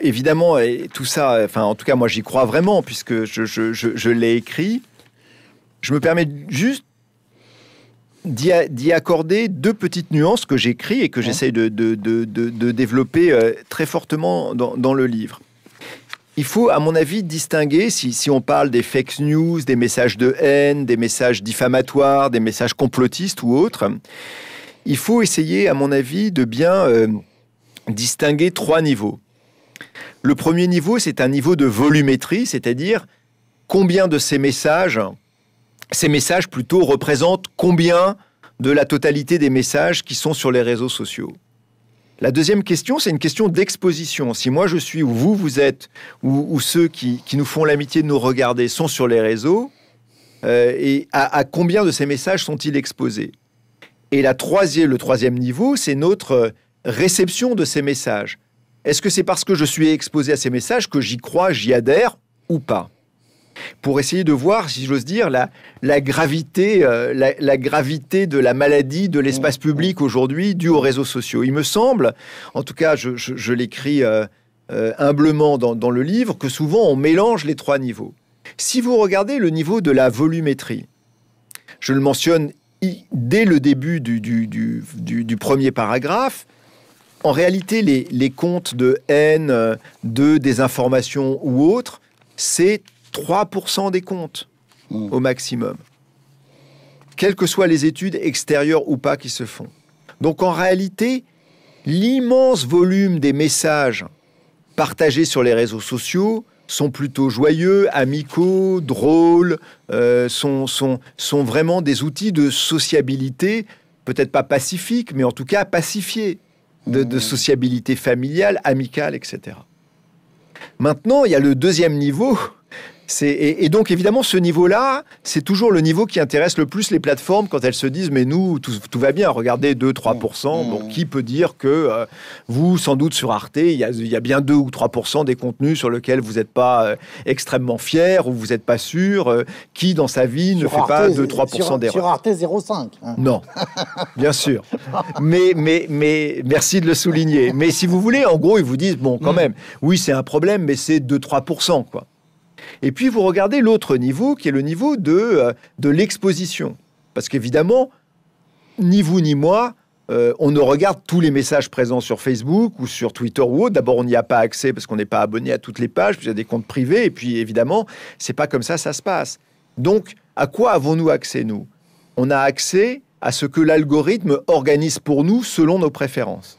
évidemment, tout ça, enfin, en tout cas, moi, j'y crois vraiment, puisque je, l'ai écrit. Je me permets juste d'y accorder deux petites nuances que j'écris et que j'essaye de, développer euh, très fortement dans le livre il faut, à mon avis, distinguer, si, on parle des fake news, des messages de haine, des messages diffamatoires, des messages complotistes ou autres, il faut essayer, à mon avis, de bien euh, distinguer trois niveaux. Le premier niveau, c'est un niveau de volumétrie, c'est-à-dire combien de ces messages, ces messages plutôt représentent combien de la totalité des messages qui sont sur les réseaux sociaux. La deuxième question, c'est une question d'exposition. Si moi je suis, ou vous, vous êtes, ou, ceux qui, nous font l'amitié de nous regarder sont sur les réseaux, euh, et à, à, combien de ces messages sont-ils exposés Et la troisième, le troisième niveau, c'est notre réception de ces messages. Est-ce que c'est parce que je suis exposé à ces messages que j'y crois, j'y adhère ou pas pour essayer de voir, si j'ose dire, la, gravité, euh, la, gravité de la maladie de l'espace mmh. public aujourd'hui due aux réseaux sociaux. Il me semble, en tout cas, je, l'écris euh, euh, humblement dans, le livre, que souvent on mélange les trois niveaux. Si vous regardez le niveau de la volumétrie, je le mentionne dès le début du, premier paragraphe, en réalité, les, les comptes de haine, de désinformation ou autres, c'est 3% des comptes hmm. au maximum. Quelles que soient les études extérieures ou pas qui se font. Donc en réalité, l'immense volume des messages partagés sur les réseaux sociaux sont plutôt joyeux, amicaux, drôles, euh, sont, sont, vraiment des outils de sociabilité, peut-être pas pacifique, mais en tout cas pacifiés, de hmm. sociabilité familiale, amicale, etc. Maintenant, il y a le deuxième niveau, et, donc, évidemment, ce niveau-là, c'est toujours le niveau qui intéresse le plus les plateformes quand elles se disent Mais nous, tout, va bien, regardez 2-3%. Mm. Mm. qui peut dire que euh, vous, sans doute sur Arte, il y, a, bien 2 ou 3% des contenus sur lesquels vous n'êtes pas euh, extrêmement fier ou vous n'êtes pas sûr euh, Qui, dans sa vie, ne fait pas 2-3% d'erreurs Sur Arte, 0,5. Hein. Non, bien sûr. mais, merci de le souligner. Mais si vous voulez, en gros, ils vous disent Bon, quand mm. même, oui, c'est un problème, mais c'est 2-3%, quoi. Et puis vous regardez l'autre niveau, qui est le niveau de, euh, l'exposition. Parce qu'évidemment, ni vous ni moi, euh, on ne regarde tous les messages présents sur Facebook ou sur Twitter ou autre. D'abord, on n'y a pas accès parce qu'on n'est pas abonné à toutes les pages, puis il y a des comptes privés, et puis évidemment, c'est pas comme ça ça se passe. Donc, à quoi avons-nous accès, nous On a accès à ce que l'algorithme organise pour nous selon nos préférences.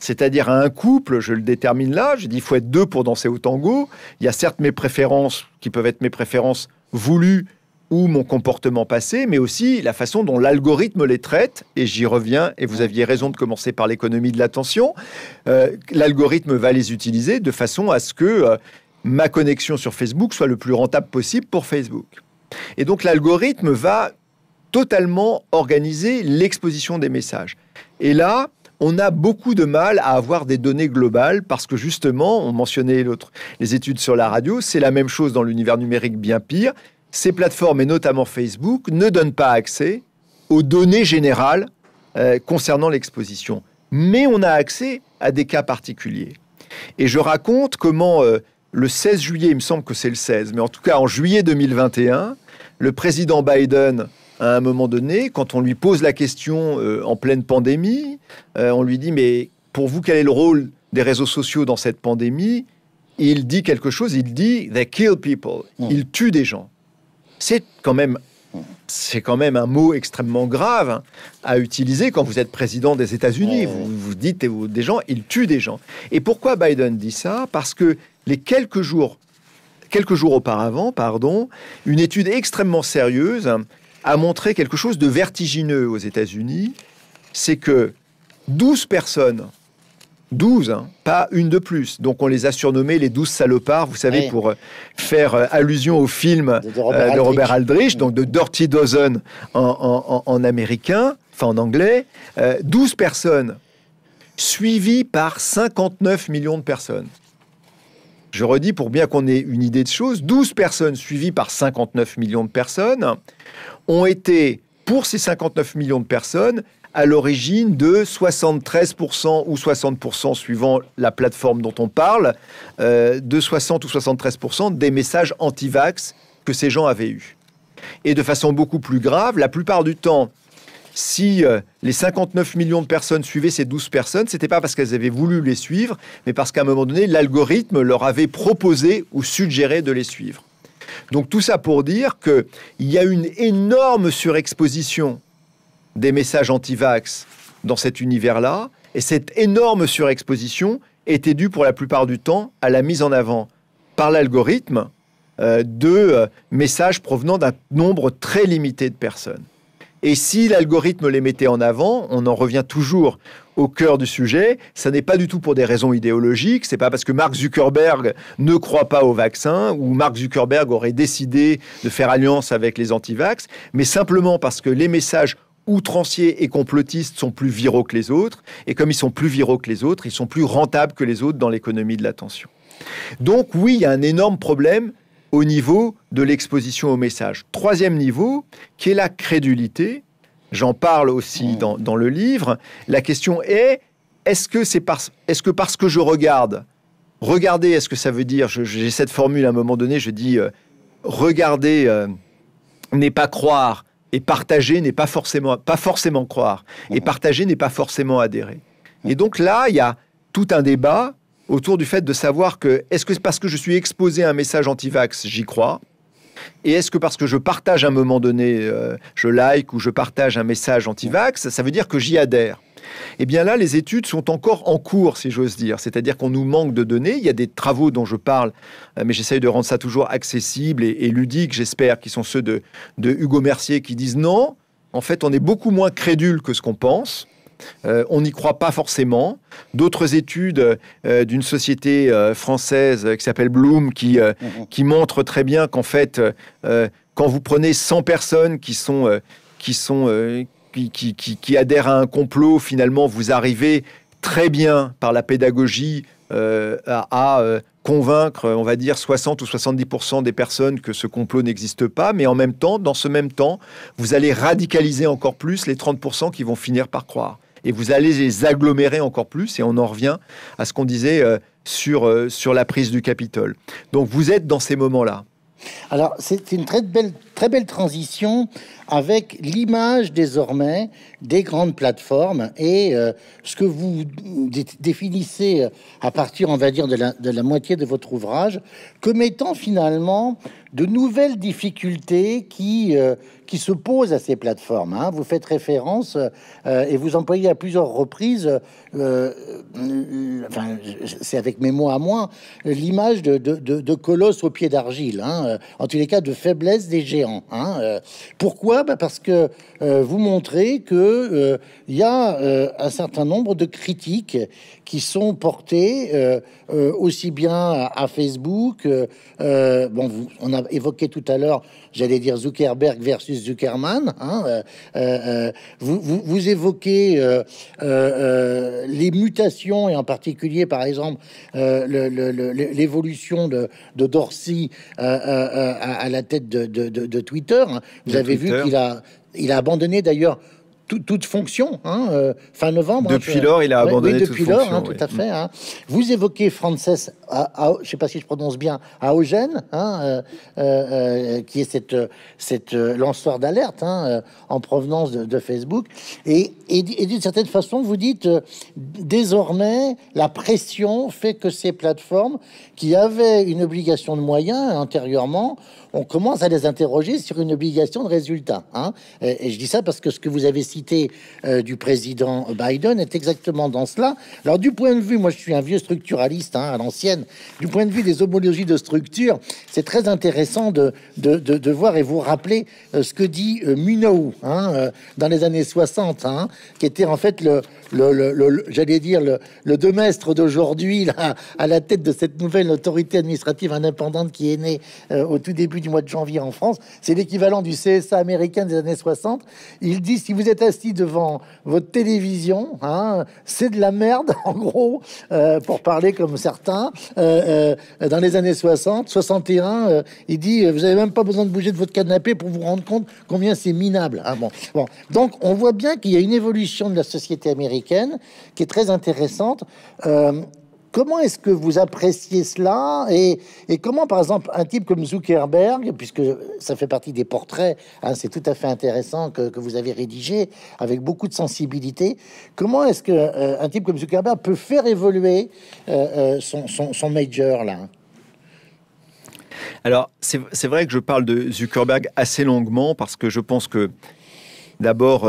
C'est-à-dire à un couple, je le détermine là, je dis il faut être deux pour danser au tango. Il y a certes mes préférences qui peuvent être mes préférences voulues ou mon comportement passé, mais aussi la façon dont l'algorithme les traite, et j'y reviens, et vous aviez raison de commencer par l'économie de l'attention, euh, l'algorithme va les utiliser de façon à ce que euh, ma connexion sur Facebook soit le plus rentable possible pour Facebook. Et donc l'algorithme va totalement organiser l'exposition des messages. Et là, on a beaucoup de mal à avoir des données globales parce que justement, on mentionnait l'autre, les études sur la radio, c'est la même chose dans l'univers numérique bien pire. Ces plateformes, et notamment Facebook, ne donnent pas accès aux données générales euh, concernant l'exposition. Mais on a accès à des cas particuliers. Et je raconte comment euh, le 16 juillet, il me semble que c'est le 16, mais en tout cas en juillet 2021, le président Biden à un moment donné, quand on lui pose la question euh, en pleine pandémie, euh, on lui dit mais pour vous quel est le rôle des réseaux sociaux dans cette pandémie Il dit quelque chose, il dit they kill people, mm. il ils tuent des gens. C'est quand même c'est quand même un mot extrêmement grave à utiliser quand vous êtes président des États-Unis. Mm. Vous, vous dites des gens, ils tuent des gens. Et pourquoi Biden dit ça Parce que les quelques jours quelques jours auparavant, pardon, une étude extrêmement sérieuse a montré quelque chose de vertigineux aux États-Unis, c'est que 12 personnes 12, hein, pas une de plus. Donc on les a surnommés les 12 salopards, vous savez, pour euh, faire euh, allusion au film de, Robert, euh, Aldrich, donc de Dirty Dozen en, américain, enfin en anglais. 12 personnes suivies par 59 millions de personnes. Je redis, pour bien qu'on ait une idée de choses, 12 personnes suivies par 59 millions de personnes ont été, pour ces 59 millions de personnes, à l'origine de 73% ou 60% suivant la plateforme dont on parle, euh, de 60 ou 73% des messages anti-vax que ces gens avaient eus. Et de façon beaucoup plus grave, la plupart du temps, si euh, les 59 millions de personnes suivaient ces 12 personnes, c'était pas parce qu'elles avaient voulu les suivre, mais parce qu'à un moment donné, l'algorithme leur avait proposé ou suggéré de les suivre. Donc tout ça pour dire qu'il y a une énorme surexposition des messages anti-vax dans cet univers-là, et cette énorme surexposition était due pour la plupart du temps à la mise en avant par l'algorithme euh, de euh, messages provenant d'un nombre très limité de personnes. Et si l'algorithme les mettait en avant, on en revient toujours au cœur du sujet. Ça n'est pas du tout pour des raisons idéologiques. C'est pas parce que Mark Zuckerberg ne croit pas au vaccin ou Mark Zuckerberg aurait décidé de faire alliance avec les antivax, mais simplement parce que les messages outranciers et complotistes sont plus viraux que les autres. Et comme ils sont plus viraux que les autres, ils sont plus rentables que les autres dans l'économie de l'attention. Donc oui, il y a un énorme problème au niveau de l'exposition aux messages. Troisième niveau, qui est la crédulité. J'en parle aussi mm. dans, le livre. La question est est-ce que, c'est parce, est-ce que parce que je regarde, regarder, est-ce que ça veut dire J'ai cette formule à un moment donné, je dis euh, regarder euh, n'est pas croire, et partager n'est pas forcément, pas forcément croire, et mm-hmm. partager n'est pas forcément adhérer. Mm. Et donc là, il y a tout un débat autour du fait de savoir que est-ce que c'est parce que je suis exposé à un message anti-vax, j'y crois et est-ce que parce que je partage à un moment donné, euh, je like ou je partage un message anti-vax, ça veut dire que j'y adhère eh bien là, les études sont encore en cours, si j'ose dire. C'est-à-dire qu'on nous manque de données. Il y a des travaux dont je parle, euh, mais j'essaye de rendre ça toujours accessible et, ludique, j'espère, qui sont ceux de, de Hugo Mercier, qui disent non, en fait, on est beaucoup moins crédule que ce qu'on pense. Euh, on n'y croit pas forcément. D'autres études euh, d'une société euh, française qui s'appelle Bloom mmh, mmh. qui, montrent très bien qu'en fait, quand vous prenez 100 personnes qui sont... qui adhèrent à un complot, finalement, vous arrivez très bien par la pédagogie à, convaincre, on va dire, 60 ou 70 des personnes que ce complot n'existe pas, mais en même temps, dans ce même temps, vous allez radicaliser encore plus les 30 qui vont finir par croire et vous allez les agglomérer encore plus. Et on en revient à ce qu'on disait euh, euh, sur, la prise du Capitole. Donc vous êtes dans ces moments-là. Alors, c'est une très très belle transition avec l'image désormais des grandes plateformes et euh, ce que vous définissez euh, à partir, on va dire, de la, moitié de votre ouvrage, comme étant finalement de nouvelles difficultés qui, euh, qui se posent à ces plateformes. Hein. Vous faites référence et vous employez à plusieurs reprises, enfin, c'est avec mes mots à moi, l'image de, de, de, de, colosse au pied d'argile, hein, en tous les cas de faiblesse des géants. Hein. Pourquoi ben, parce que euh, vous montrez que il euh, y a euh, un certain nombre de critiques qui sont portées aussi bien à, Facebook. bon, vous, on a évoqué tout à l'heure, j'allais dire Zuckerberg versus Zuckerman. Hein, vous, évoquez les mutations et en particulier, par exemple, l'évolution de, de, Dorsey à, la tête de, Twitter. Hein. Vous avez vu il a, il a abandonné d'ailleurs toute, fonction, hein, euh, fin novembre. Hein, depuis lors, il a abandonné depuis lors, hein, tout à fait. Vous évoquez Frances, à, je ne sais pas si je prononce bien, à Eugène, euh, euh, qui est cette, cette lanceur d'alerte en provenance de, Facebook. Et, et d'une certaine façon, vous dites, désormais, la pression fait que ces plateformes, qui avaient une obligation de moyens antérieurement, on commence à les interroger sur une obligation de résultat. Hein. Et, je dis ça parce que ce que vous avez cité euh, du président Biden est exactement dans cela. Alors du point de vue, moi je suis un vieux structuraliste hein, à l'ancienne, du point de vue des homologies de structure, c'est très intéressant de, de, de, voir et vous rappeler euh, ce que dit euh, Muno hein, dans les années 60, hein, qui était en fait le, le, le, j'allais dire le, le domestre d'aujourd'hui à la tête de cette nouvelle autorité administrative indépendante qui est née au tout début du mois de janvier en France, c'est l'équivalent du CSA américain des années 60. Il dit si vous êtes assis devant votre télévision, hein, c'est de la merde, en gros, euh, pour parler comme certains. Euh, euh, dans les années 60, 61, il dit vous n'avez même pas besoin de bouger de votre canapé pour vous rendre compte combien c'est minable. Ah, bon. bon, donc on voit bien qu'il y a une évolution de la société américaine qui est très intéressante. Comment est-ce que vous appréciez cela et, comment, par exemple, un type comme Zuckerberg, puisque ça fait partie des portraits, hein, c'est tout à fait intéressant que, vous avez rédigé avec beaucoup de sensibilité, comment est-ce que euh, un type comme Zuckerberg peut faire évoluer euh, euh, son, major là Alors, c'est vrai que je parle de Zuckerberg assez longuement parce que je pense que d'abord,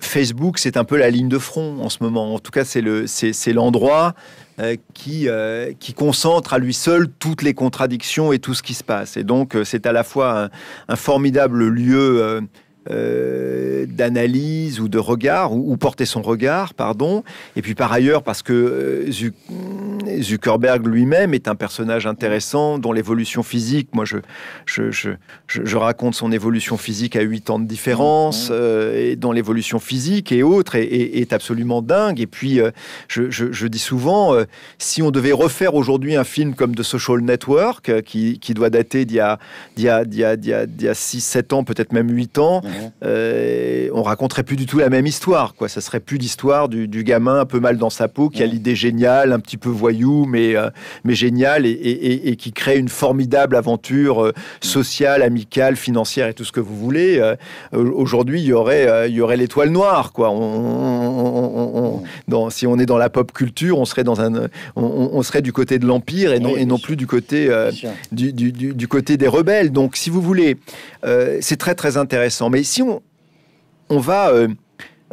Facebook, c'est un peu la ligne de front en ce moment. En tout cas, c'est le, l'endroit euh, qui, euh, qui concentre à lui seul toutes les contradictions et tout ce qui se passe. Et donc, euh, c'est à la fois un, formidable lieu. Euh, d'analyse ou de regard, ou, porter son regard, pardon. Et puis par ailleurs, parce que euh, Zuckerberg lui-même est un personnage intéressant dont l'évolution physique, moi je je, raconte son évolution physique à 8 ans de différence, mmh, mmh. Euh, et dont l'évolution physique et autres est, absolument dingue. Et puis je, dis souvent, si on devait refaire aujourd'hui un film comme The Social Network, qui, doit dater d'il y a, d'il a, a, 6, 7 ans, peut-être même 8 ans, mmh. Euh, on raconterait plus du tout la même histoire. Quoi. Ça serait plus l'histoire du, gamin un peu mal dans sa peau, qui a l'idée géniale, un petit peu voyou, mais, euh, mais génial et, qui crée une formidable aventure euh, sociale, amicale, financière et tout ce que vous voulez. Aujourd'hui, il y aurait, il aurait l'étoile noire. Quoi. On, dans, si on est dans la pop culture, on serait, dans un, on, serait du côté de l'Empire et non, et non plus du côté, du, côté des rebelles. Donc, si vous voulez, c'est très très intéressant. Mais si on, va euh,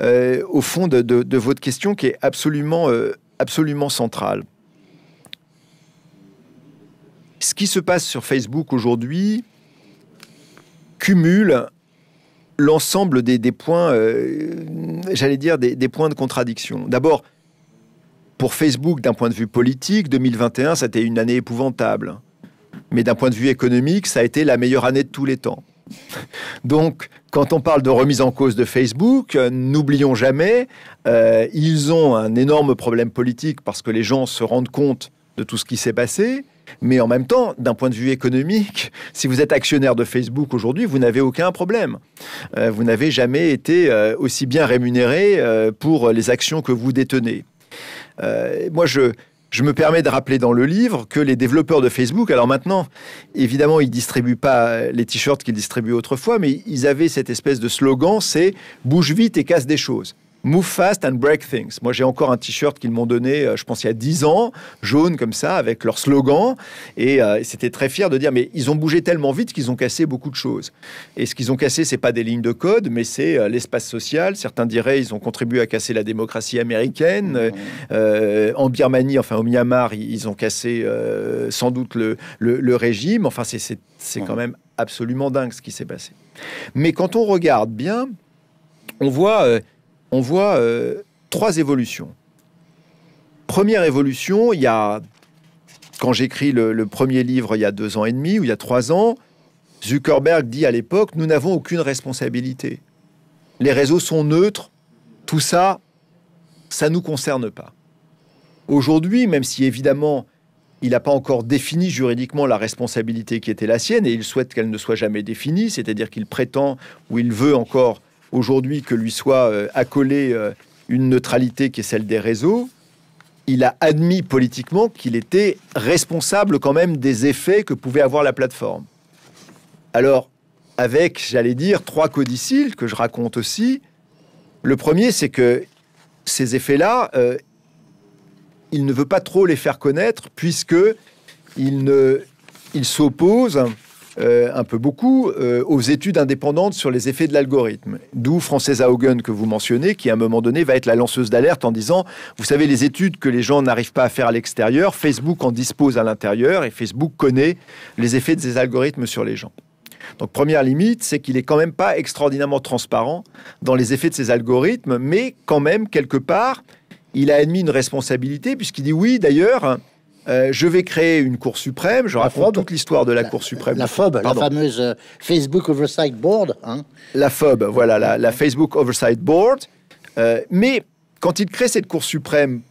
euh, au fond de, votre question qui est absolument, euh, absolument centrale, ce qui se passe sur Facebook aujourd'hui cumule l'ensemble des, points, j'allais dire, des, des points de contradiction. D'abord, pour Facebook, d'un point de vue politique, 2021, c'était une année épouvantable. Mais d'un point de vue économique, ça a été la meilleure année de tous les temps. Donc, quand on parle de remise en cause de Facebook, euh, n'oublions jamais, euh, ils ont un énorme problème politique parce que les gens se rendent compte de tout ce qui s'est passé. Mais en même temps, d'un point de vue économique, si vous êtes actionnaire de Facebook aujourd'hui, vous n'avez aucun problème. Euh, vous n'avez jamais été aussi bien rémunéré pour les actions que vous détenez. moi, je, je me permets de rappeler dans le livre que les développeurs de Facebook, alors maintenant, évidemment, ils distribuent pas euh, les t-shirts qu'ils distribuaient autrefois, mais ils avaient cette espèce de slogan, c'est bouge vite et casse des choses. Move fast and break things. Moi, j'ai encore un t-shirt qu'ils m'ont donné, euh, je pense, il y a 10 ans, jaune comme ça, avec leur slogan. Euh, et c'était très fier de dire, mais ils ont bougé tellement vite qu'ils ont cassé beaucoup de choses. Et ce qu'ils ont cassé, c'est pas des lignes de code, mais c'est euh, l'espace social. Certains diraient, ils ont contribué à casser la démocratie américaine. Mmh. en Birmanie, enfin au Myanmar, ils ont cassé sans doute le, le, le régime. Enfin, c'est quand même absolument dingue ce qui s'est passé. Mais quand on regarde bien, on voit on voit euh, trois évolutions. Première évolution, il y a, quand j'écris le, premier livre il y a deux ans et demi ou il y a trois ans, Zuckerberg dit à l'époque, nous n'avons aucune responsabilité. Les réseaux sont neutres, tout ça, ça ne nous concerne pas. Aujourd'hui, même si évidemment il n'a pas encore défini juridiquement la responsabilité qui était la sienne et il souhaite qu'elle ne soit jamais définie, c'est-à-dire qu'il prétend ou il veut encore aujourd'hui que lui soit euh, accolée euh, une neutralité qui est celle des réseaux, il a admis politiquement qu'il était responsable quand même des effets que pouvait avoir la plateforme. Alors, avec, j'allais dire, trois codiciles que je raconte aussi. Le premier, c'est que ces effets-là, euh, il ne veut pas trop les faire connaître puisque il ne, il s'oppose euh, un peu beaucoup, euh, aux études indépendantes sur les effets de l'algorithme. D'où Francesca Hogan que vous mentionnez, qui à un moment donné va être la lanceuse d'alerte en disant, vous savez, les études que les gens n'arrivent pas à faire à l'extérieur, Facebook en dispose à l'intérieur et Facebook connaît les effets de ces algorithmes sur les gens. Donc première limite, c'est qu'il est quand même pas extraordinairement transparent dans les effets de ces algorithmes, mais quand même quelque part, il a admis une responsabilité puisqu'il dit oui d'ailleurs euh, je vais créer une Cour suprême, je raconte toute l'histoire de la, Cour suprême. La FOB, la fameuse euh, Facebook Oversight Board. Hein. La FOB, voilà, la, Facebook Oversight Board. Euh, mais quand il crée cette Cour suprême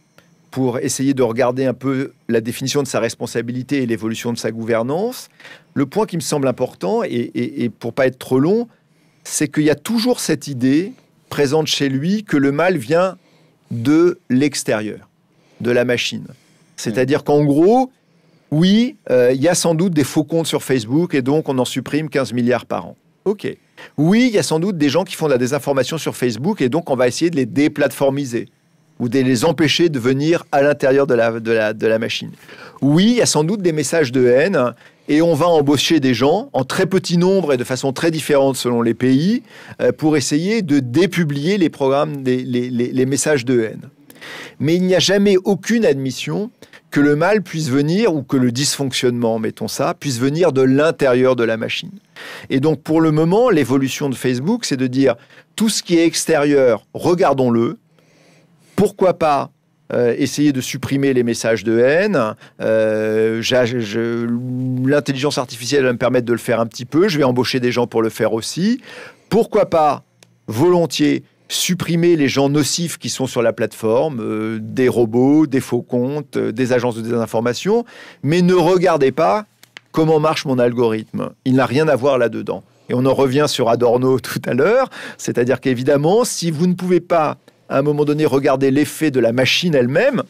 pour essayer de regarder un peu la définition de sa responsabilité et l'évolution de sa gouvernance, le point qui me semble important, et, et pour pas être trop long, c'est qu'il y a toujours cette idée présente chez lui que le mal vient de l'extérieur, de la machine. C'est-à-dire qu'en gros, oui, euh, il y a sans doute des faux comptes sur Facebook et donc on en supprime 15 milliards par an. OK. Oui, il y a sans doute des gens qui font de la désinformation sur Facebook et donc on va essayer de les déplatformiser ou de les empêcher de venir à l'intérieur de la, machine. Oui, il y a sans doute des messages de haine et on va embaucher des gens en très petit nombre et de façon très différente selon les pays euh, pour essayer de dépublier les programmes, les messages de haine mais il n'y a jamais aucune admission que le mal puisse venir, ou que le dysfonctionnement, mettons ça, puisse venir de l'intérieur de la machine. Et donc pour le moment, l'évolution de Facebook, c'est de dire, tout ce qui est extérieur, regardons-le, pourquoi pas euh, essayer de supprimer les messages de haine. Euh, l'intelligence artificielle va me permettre de le faire un petit peu. Je vais embaucher des gens pour le faire aussi. Pourquoi pas volontiers supprimer les gens nocifs qui sont sur la plateforme, euh, des robots, des faux comptes, euh, des agences de désinformation, mais ne regardez pas comment marche mon algorithme. Il n'a rien à voir là-dedans. Et on en revient sur Adorno tout à l'heure, c'est-à-dire qu'évidemment, si vous ne pouvez pas, à un moment donné, regarder l'effet de la machine elle-même,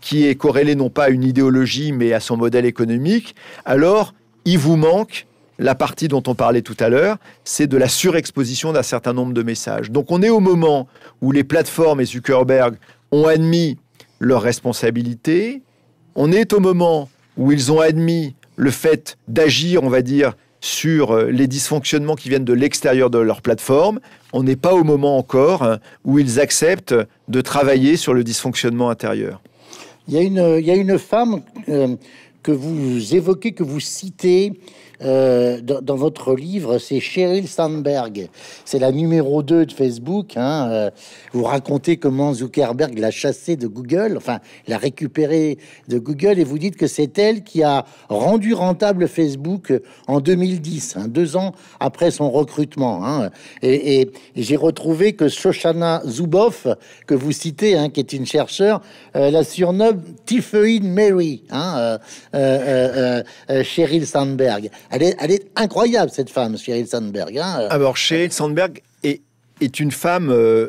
qui est corrélée non pas à une idéologie, mais à son modèle économique, alors il vous manque la partie dont on parlait tout à l'heure, c'est de la surexposition d'un certain nombre de messages. Donc on est au moment où les plateformes et Zuckerberg ont admis leur responsabilités, on est au moment où ils ont admis le fait d'agir, on va dire, sur euh, les dysfonctionnements qui viennent de l'extérieur de leur plateforme. On n'est pas au moment encore hein, où ils acceptent de travailler sur le dysfonctionnement intérieur. Il y a une, il y une femme euh, que vous évoquez, que vous citez, euh, dans, votre livre, c'est Sheryl Sandberg. C'est la numéro 2 de Facebook. Hein. Euh, vous racontez comment Zuckerberg l'a chassée de Google, enfin, l'a récupérée de Google, et vous dites que c'est elle qui a rendu rentable Facebook en 2010, hein, deux ans après son recrutement. Hein. et, j'ai retrouvé que Shoshana Zuboff, que vous citez, qui est une chercheure, euh, la surnomme Typhoid Mary, Sheryl Sandberg. Elle est, incroyable, cette femme, Sheryl Sandberg. Hein. Ah, alors, Sheryl Sandberg est, est une femme euh,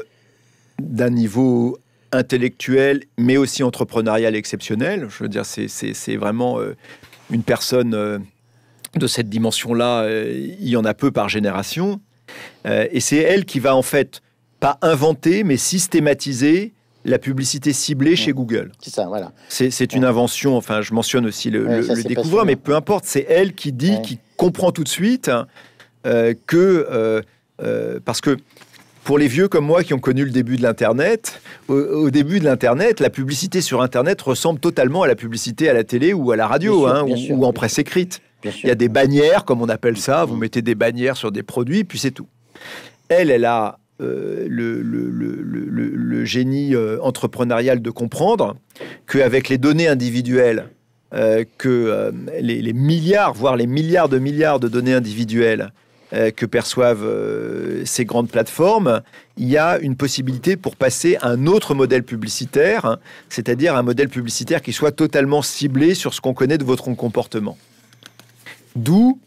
d'un niveau intellectuel, mais aussi entrepreneurial exceptionnel. Je veux dire, c'est vraiment euh, une personne euh, de cette dimension-là. il y en a peu par génération. et c'est elle qui va, en fait, pas inventer, mais systématiser la publicité ciblée chez Google. C'est ça, voilà. C'est une invention, enfin je mentionne aussi le, découvreur, mais peu importe, c'est elle qui dit, qui comprend tout de suite euh, que... Euh, euh, parce que pour les vieux comme moi qui ont connu le début de l'Internet, au, début de l'Internet, la publicité sur Internet ressemble totalement à la publicité à la télé ou à la radio, hein, ou, ou, en presse écrite. Il y a des bannières, comme on appelle ça, vous mettez des bannières sur des produits, puis c'est tout. Elle, elle a euh, le, génie euh, entrepreneurial de comprendre qu'avec les données individuelles, euh, que les, milliards, voire les milliards de milliards de données individuelles que perçoivent ces grandes plateformes, il y a une possibilité pour passer à un autre modèle publicitaire, hein, c'est-à-dire un modèle publicitaire qui soit totalement ciblé sur ce qu'on connaît de votre comportement. D'où,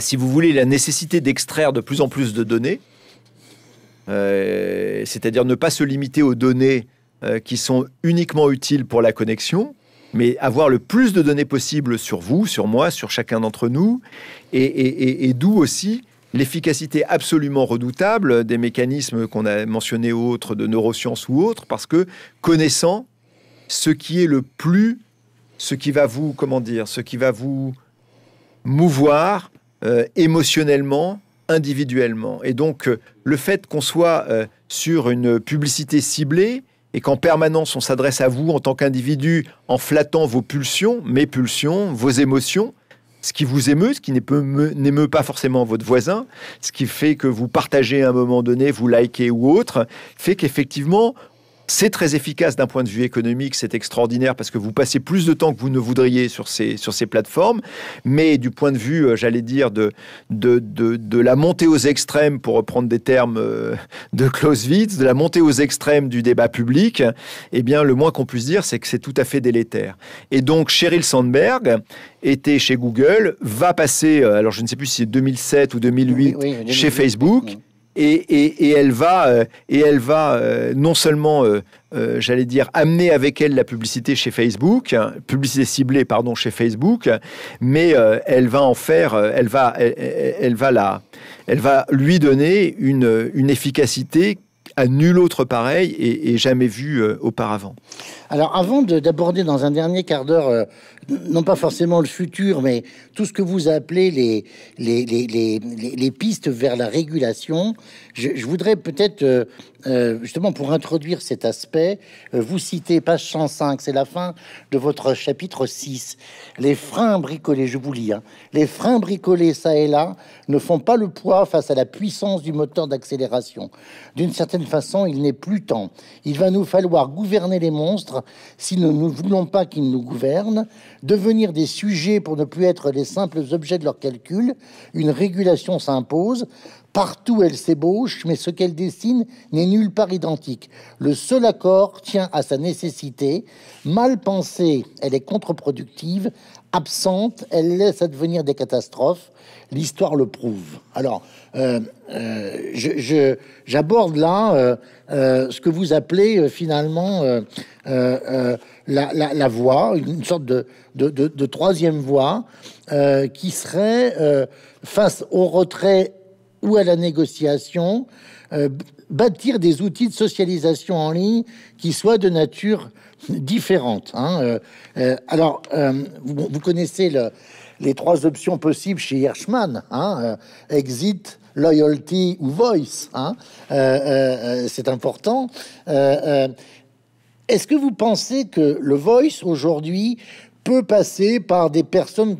si vous voulez, la nécessité d'extraire de plus en plus de données, euh, c'est-à-dire ne pas se limiter aux données euh, qui sont uniquement utiles pour la connexion, mais avoir le plus de données possibles sur vous, sur moi, sur chacun d'entre nous, et, d'où aussi l'efficacité absolument redoutable des mécanismes qu'on a mentionnés autres, de neurosciences ou autres, parce que connaissant ce qui est le plus, ce qui va vous, comment dire, ce qui va vous mouvoir euh, émotionnellement, individuellement. Et donc, euh, le fait qu'on soit euh, sur une publicité ciblée et qu'en permanence on s'adresse à vous en tant qu'individu en flattant vos pulsions, mes pulsions, vos émotions, ce qui vous émeut, ce qui n'émeut pas forcément votre voisin, ce qui fait que vous partagez à un moment donné, vous likez ou autre, fait qu'effectivement, c'est très efficace d'un point de vue économique, c'est extraordinaire parce que vous passez plus de temps que vous ne voudriez sur ces, sur ces plateformes, mais du point de vue, euh, j'allais dire, de, de, la montée aux extrêmes, pour reprendre des termes euh, de Clausewitz, de la montée aux extrêmes du débat public, eh bien, le moins qu'on puisse dire, c'est que c'est tout à fait délétère. Et donc, Sheryl Sandberg était chez Google, va passer, euh, alors je ne sais plus si c'est 2007 ou 2008, chez Facebook et, et, et elle va, euh, et elle va euh, non seulement, euh, j'allais dire, amener avec elle la publicité chez Facebook, hein, publicité ciblée, pardon, chez Facebook, mais elle va en faire, elle va, elle, elle, va la, elle va lui donner une, une efficacité à nul autre pareil et, jamais vu euh, auparavant. Alors avant d'aborder dans un dernier quart d'heure, euh, non pas forcément le futur, mais tout ce que vous appelez les, les, pistes vers la régulation, je voudrais peut-être euh, euh, justement, pour introduire cet aspect, euh, vous citez page 105, c'est la fin de votre chapitre 6. Les freins bricolés, je vous lis, hein. les freins bricolés, ça et là, ne font pas le poids face à la puissance du moteur d'accélération. D'une certaine façon, il n'est plus temps. Il va nous falloir gouverner les monstres si nous ne voulons pas qu'ils nous gouvernent, devenir des sujets pour ne plus être les simples objets de leur calcul, Une régulation s'impose Partout, elle s'ébauche, mais ce qu'elle dessine n'est nulle part identique. Le seul accord tient à sa nécessité. Mal pensée, elle est contre-productive. Absente, elle laisse advenir des catastrophes. L'histoire le prouve. Alors, euh, euh, j'aborde là euh, ce que vous appelez finalement la, voie, une sorte de, troisième voie qui serait face au retrait ou à la négociation, euh, bâtir des outils de socialisation en ligne qui soient de nature différente. Hein. Euh, euh, alors, vous, connaissez les trois options possibles chez Hirschman hein, exit, loyalty ou voice. Hein. C'est important. Est-ce que vous pensez que le voice aujourd'hui peut passer par des personnes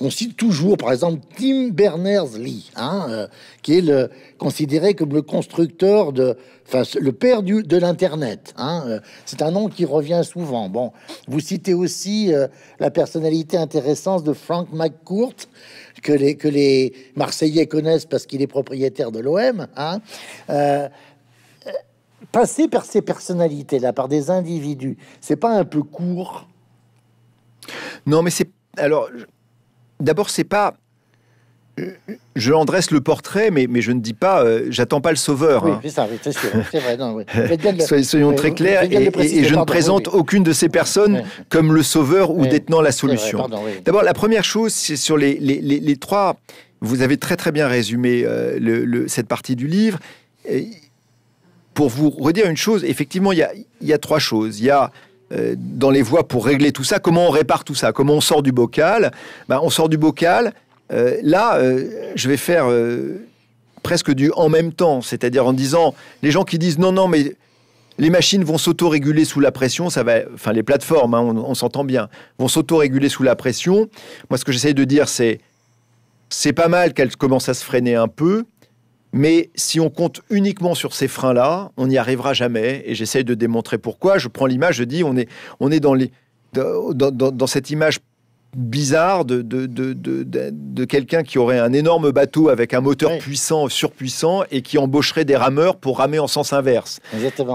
on cite toujours, par exemple Tim Berners-Lee, hein, euh, qui est le, considéré comme le constructeur de, enfin, le père de l'internet. Hein, euh, c'est un nom qui revient souvent. Bon, vous citez aussi euh, la personnalité intéressante de Frank McCourt, que les que les Marseillais connaissent parce qu'il est propriétaire de l'OM. Hein, passer par ces personnalités-là, par des individus, c'est pas un peu court Non, mais c'est alors d'abord, c'est pas. Je en le portrait, mais, je ne dis pas, euh, j'attends pas le sauveur. soyons très clairs, et, je ne présente aucune de ces personnes comme le sauveur ou détenant la solution. D'abord, la première chose, c'est sur les, trois. Vous avez très très bien résumé euh, le, cette partie du livre. pour vous redire une chose, effectivement, il y a, y a trois choses. Il y a euh, dans les voies pour régler tout ça, comment on répare tout ça, comment on sort du bocal. Ben, on sort du bocal. Euh, là, euh, je vais faire presque du en même temps, c'est-à-dire en disant les gens qui disent non, non, mais les machines vont s'auto-réguler sous la pression, ça va, enfin les plateformes, hein, on, s'entend bien, vont s'auto-réguler sous la pression. Moi, ce que j'essaye de dire, c'est c'est pas mal qu'elles commencent à se freiner un peu, mais si on compte uniquement sur ces freins-là, on n'y arrivera jamais. Et j'essaye de démontrer pourquoi. Je prends l'image, je dis, on est, dans, cette image bizarre de, quelqu'un qui aurait un énorme bateau avec un moteur puissant, surpuissant, et qui embaucherait des rameurs pour ramer en sens inverse.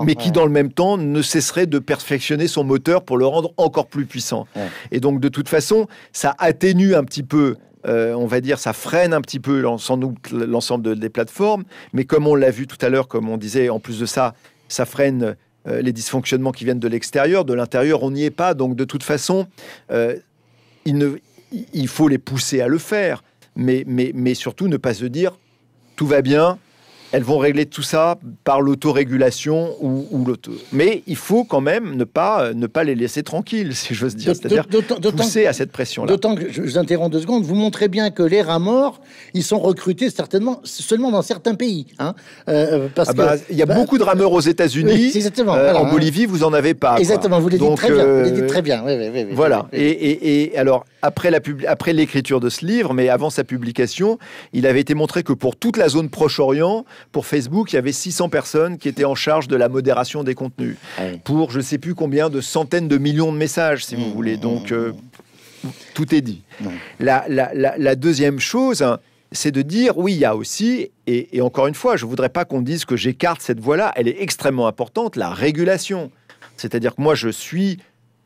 mais qui, dans le même temps, ne cesserait de perfectionner son moteur pour le rendre encore plus puissant. Et donc, de toute façon, ça atténue un petit peu euh, on va dire, ça freine un petit peu sans doute l'ensemble des plateformes. Mais comme on l'a vu tout à l'heure, comme on disait, en plus de ça, ça freine euh, les dysfonctionnements qui viennent de l'extérieur. De l'intérieur, on n'y est pas. Donc de toute façon, euh, il, faut les pousser à le faire. mais surtout, ne pas se dire, tout va bien, elles vont régler tout ça par l'autorégulation ou, ou l'auto. Mais il faut quand même ne pas, euh, ne pas les laisser tranquilles, si j'ose dire. C'est-à-dire pousser à cette pression-là. D'autant que, je vous interromps deux secondes, vous montrez bien que les rameurs, ils sont recrutés certainement seulement dans certains pays. Hein. Euh, ah bah, il y a bah, beaucoup de rameurs aux États-Unis. Exactement. Euh, en hein. Bolivie, vous en avez pas. Exactement, vous les dites très bien. voilà. Et, et, alors, après l'écriture de ce livre, mais avant sa publication, il avait été montré que pour toute la zone Proche-Orient, pour Facebook, il y avait 600 personnes qui étaient en charge de la modération des contenus. Pour je sais plus combien de centaines de millions de messages, si vous mmh. voulez. Donc, euh, tout est dit. La, deuxième chose, hein, c'est de dire oui, il y a aussi, et, et encore une fois, je ne voudrais pas qu'on dise que j'écarte cette voie-là, elle est extrêmement importante, la régulation. C'est-à-dire que moi, je suis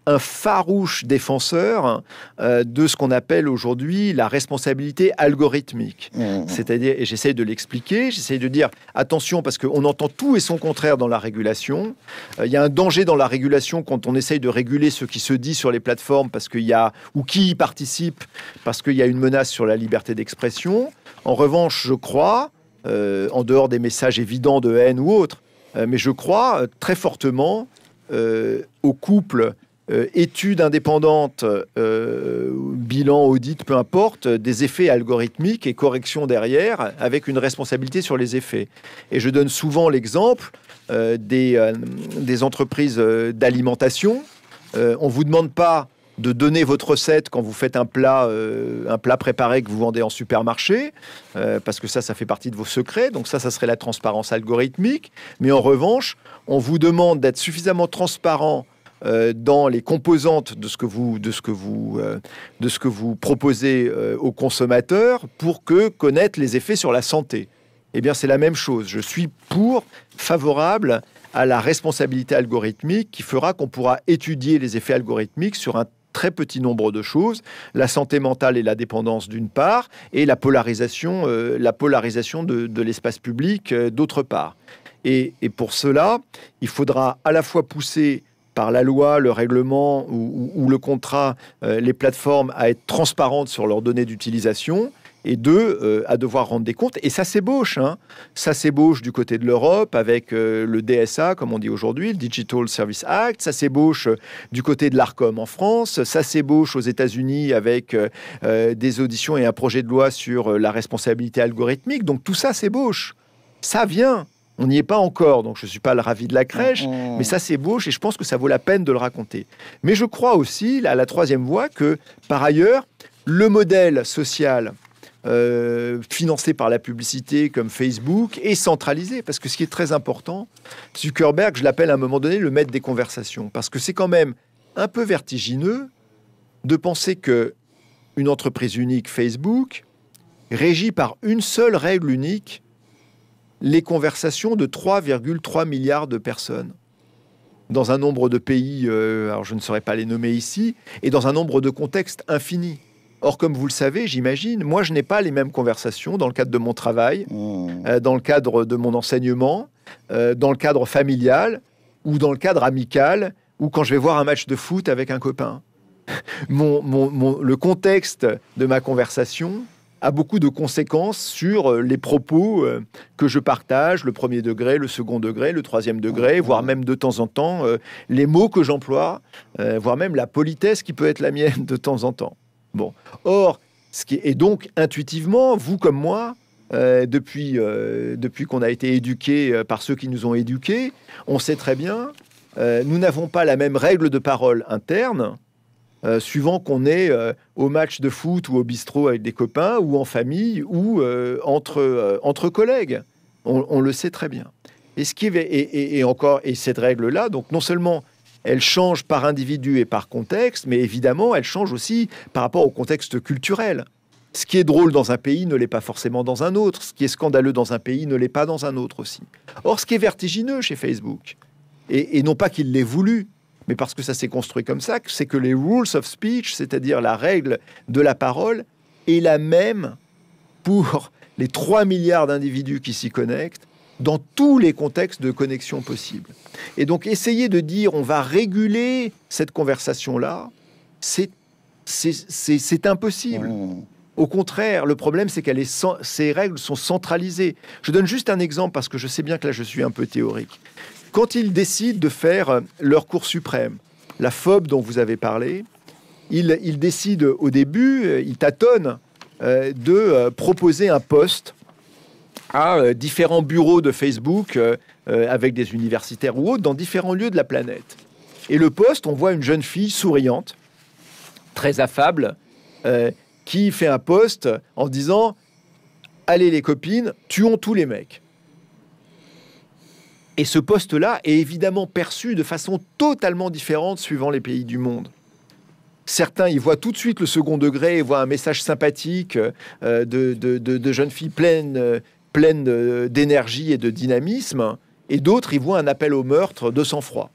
un farouche défenseur euh, de ce qu'on appelle aujourd'hui la responsabilité algorithmique. Mmh. C'est-à-dire, et j'essaye de l'expliquer, j'essaye de dire attention parce qu'on entend tout et son contraire dans la régulation. Euh, il y a un danger dans la régulation quand on essaye de réguler ce qui se dit sur les plateformes parce qu'il y a ou qui y participe parce qu'il y a une menace sur la liberté d'expression. En revanche, je crois, euh, en dehors des messages évidents de haine ou autre, mais je crois très fortement au couple euh, études indépendantes, euh, bilan, audit, peu importe, des effets algorithmiques et corrections derrière, avec une responsabilité sur les effets. Et je donne souvent l'exemple euh, des, entreprises d'alimentation. on ne vous demande pas de donner votre recette quand vous faites un plat, un plat préparé que vous vendez en supermarché, parce que ça, ça fait partie de vos secrets. Donc ça, ça serait la transparence algorithmique. Mais en revanche, on vous demande d'être suffisamment transparent euh, dans les composantes de ce que vous, de ce que vous, euh, de ce que vous proposez euh, aux consommateurs pour que connaître les effets sur la santé. Eh bien, c'est la même chose. Je suis pour, favorable à la responsabilité algorithmique qui fera qu'on pourra étudier les effets algorithmiques sur un très petit nombre de choses, la santé mentale et la dépendance d'une part, et la polarisation, la polarisation de, de l'espace public d'autre part. Et, et, pour cela, il faudra à la fois pousser par la loi, le règlement ou, le contrat euh, les plateformes à être transparentes sur leurs données d'utilisation et deux, euh, à devoir rendre des comptes. Et ça s'ébauche. Hein. Ça s'ébauche du côté de l'Europe avec euh, le DSA, comme on dit aujourd'hui, le Digital Service Act. Ça s'ébauche du côté de l'ARCOM en France. Ça s'ébauche aux États-Unis avec des auditions et un projet de loi sur la responsabilité algorithmique. Donc tout ça s'ébauche. Ça vient on n'y est pas encore, donc je ne suis pas le ravi de la crèche, mais ça s'ébauche et je pense que ça vaut la peine de le raconter. Mais je crois aussi, à la troisième voie, que par ailleurs, le modèle social euh, financé par la publicité comme Facebook est centralisé. Parce que ce qui est très important, Zuckerberg, je l'appelle à un moment donné le maître des conversations, parce que c'est quand même un peu vertigineux de penser que une entreprise unique, Facebook, régie par une seule règle unique, les conversations de 3,3 milliards de personnes dans un nombre de pays, euh, alors je ne saurais pas les nommer ici, et dans un nombre de contextes infinis. Or, comme vous le savez, j'imagine, moi, je n'ai pas les mêmes conversations dans le cadre de mon travail, mmh. euh, dans le cadre de mon enseignement, euh, dans le cadre familial, ou dans le cadre amical, ou quand je vais voir un match de foot avec un copain. mon, le contexte de ma conversation, a beaucoup de conséquences sur euh, les propos euh, que je partage, le premier degré, le second degré, le troisième degré, mmh. voire même de temps en temps euh, les mots que j'emploie, voire même la politesse qui peut être la mienne de temps en temps. Bon. Or, ce qui est donc intuitivement, vous comme moi, depuis, depuis qu'on a été éduqués par ceux qui nous ont éduqués, on sait très bien, nous n'avons pas la même règle de parole interne euh, suivant qu'on est euh, au match de foot ou au bistrot avec des copains ou en famille ou euh, entre, entre collègues. On, le sait très bien. Et, ce qui est, et, encore, et cette règle-là, donc non seulement elle change par individu et par contexte, mais évidemment, elle change aussi par rapport au contexte culturel. Ce qui est drôle dans un pays ne l'est pas forcément dans un autre. Ce qui est scandaleux dans un pays ne l'est pas dans un autre aussi. Or, ce qui est vertigineux chez Facebook, et non pas qu'il l'ait voulu, mais parce que ça s'est construit comme ça, c'est que les rules of speech, c'est-à-dire la règle de la parole, est la même pour les 3 milliards d'individus qui s'y connectent dans tous les contextes de connexion possibles. Et donc essayer de dire on va réguler cette conversation-là, c'est c'est impossible. Mmh. Au contraire, le problème, c'est qu'elle ces règles sont centralisées. Je donne juste un exemple parce que je sais bien que là, je suis un peu théorique. Quand ils décident de faire euh, leur cours suprême, la phobe dont vous avez parlé, ils, décident au début, euh, ils tâtonnent euh, de proposer un poste à différents bureaux de Facebook avec des universitaires ou autres dans différents lieux de la planète. Et le poste, on voit une jeune fille souriante, très affable, qui fait un poste en disant Allez les copines, tuons tous les mecs. Et ce poste-là est évidemment perçu de façon totalement différente suivant les pays du monde. Certains y voient tout de suite le second degré et voient un message sympathique euh, de, de, de, jeunes filles pleines, euh, euh, d'énergie et de dynamisme. Et d'autres y voient un appel au meurtre de sang-froid.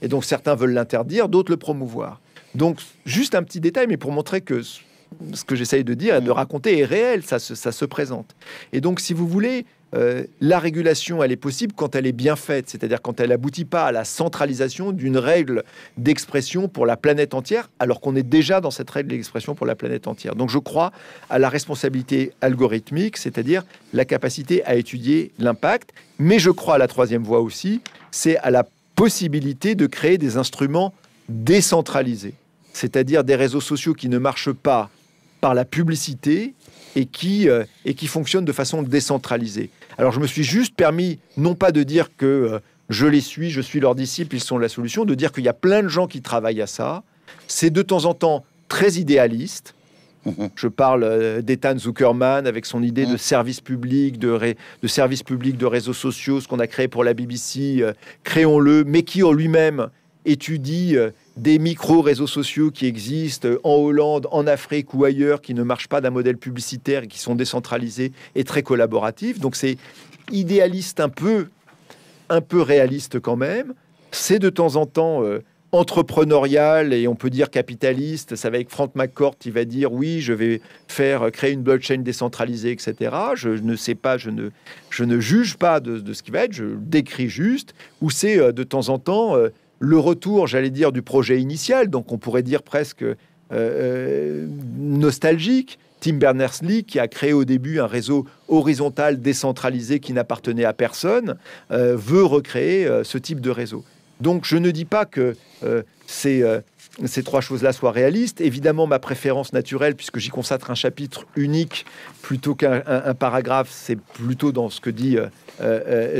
Et donc certains veulent l'interdire, d'autres le promouvoir. Donc juste un petit détail, mais pour montrer que ce que j'essaye de dire et de raconter est réel, ça ça se présente. Et donc si vous voulez, euh, la régulation, elle est possible quand elle est bien faite, c'est-à-dire quand elle n'aboutit pas à la centralisation d'une règle d'expression pour la planète entière, alors qu'on est déjà dans cette règle d'expression pour la planète entière. Donc je crois à la responsabilité algorithmique, c'est-à-dire la capacité à étudier l'impact, mais je crois à la troisième voie aussi, c'est à la possibilité de créer des instruments décentralisés, c'est-à-dire des réseaux sociaux qui ne marchent pas par la publicité et qui euh, fonctionnent de façon décentralisée. Alors je me suis juste permis, non pas de dire que euh, je les suis, je suis leur disciple, ils sont la solution, de dire qu'il y a plein de gens qui travaillent à ça. C'est de temps en temps très idéaliste. Je parle euh, d'Ethan Zuckerman avec son idée de mm. service public, de, de service public de réseaux sociaux, ce qu'on a créé pour la BBC, euh, créons-le, mais qui en lui-même étudie euh, des micro-réseaux sociaux qui existent euh, en Hollande, en Afrique ou ailleurs, qui ne marchent pas d'un modèle publicitaire et qui sont décentralisés et très collaboratifs. Donc c'est idéaliste un peu, un peu réaliste quand même. C'est de temps en temps euh, entrepreneurial et on peut dire capitaliste. Ça va avec Frank McCourt, il va dire oui, je vais faire créer une blockchain décentralisée, etc. Je ne sais pas, je ne, je ne juge pas de, ce qui va être, je décris juste. Ou c'est de temps en temps le retour, j'allais dire, du projet initial, donc on pourrait dire presque euh, euh, nostalgique. Tim Berners-Lee, qui a créé au début un réseau horizontal décentralisé qui n'appartenait à personne, euh, veut recréer ce type de réseau. Donc je ne dis pas que ces, ces trois choses-là soient réalistes. Évidemment, ma préférence naturelle, puisque j'y consacre un chapitre unique plutôt qu'un paragraphe, c'est plutôt dans ce que dit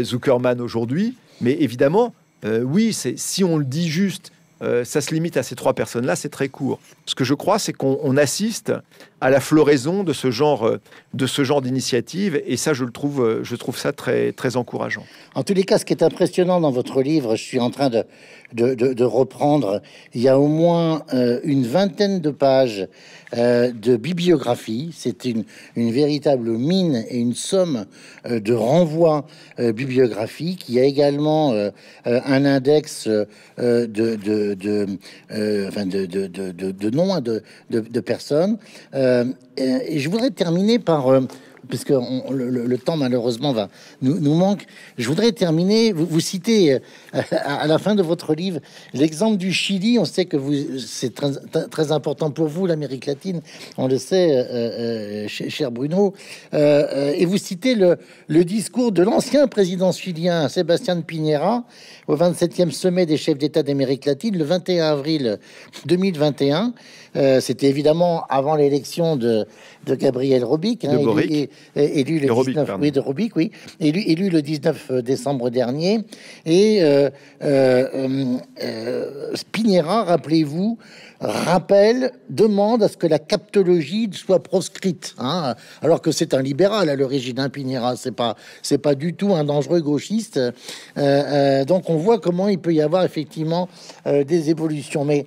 Zuckerman aujourd'hui. Mais évidemment, euh, oui, si on le dit juste, euh, ça se limite à ces trois personnes-là, c'est très court. Ce que je crois, c'est qu'on assiste à la floraison de ce genre, euh, de ce genre d'initiative, et ça, je le trouve, je trouve ça très, très encourageant. En tous les cas, ce qui est impressionnant dans votre livre, je suis en train de, reprendre, il y a au moins une vingtaine de pages euh, de bibliographie. C'est une, véritable mine et une somme euh, de renvois euh, bibliographiques. Il y a également un index de, de, de, noms hein, de, de, personnes. et je voudrais terminer par puisque le, temps malheureusement va nous, manque. Je voudrais terminer. Vous, citez euh, à, la fin de votre livre l'exemple du Chili. On sait que vous c'est très, important pour vous l'Amérique latine. On le sait, euh, euh, cher, Bruno. et vous citez le, discours de l'ancien président chilien Sébastien Pinera, au 27e sommet des chefs d'État d'Amérique latine le 21 avril 2021. Euh, c'était évidemment avant l'élection de, Gabriel Robic, hein, élu, le 19, oui, de élu, le 19 euh, décembre dernier. Et euh, euh hum, rappelez-vous, rappelle, demande à ce que la captologie soit proscrite, hein. alors que c'est un libéral à l'origine, hein, Pinera, c'est pas, c'est pas du tout un dangereux gauchiste. donc on voit comment il peut y avoir effectivement des évolutions, mais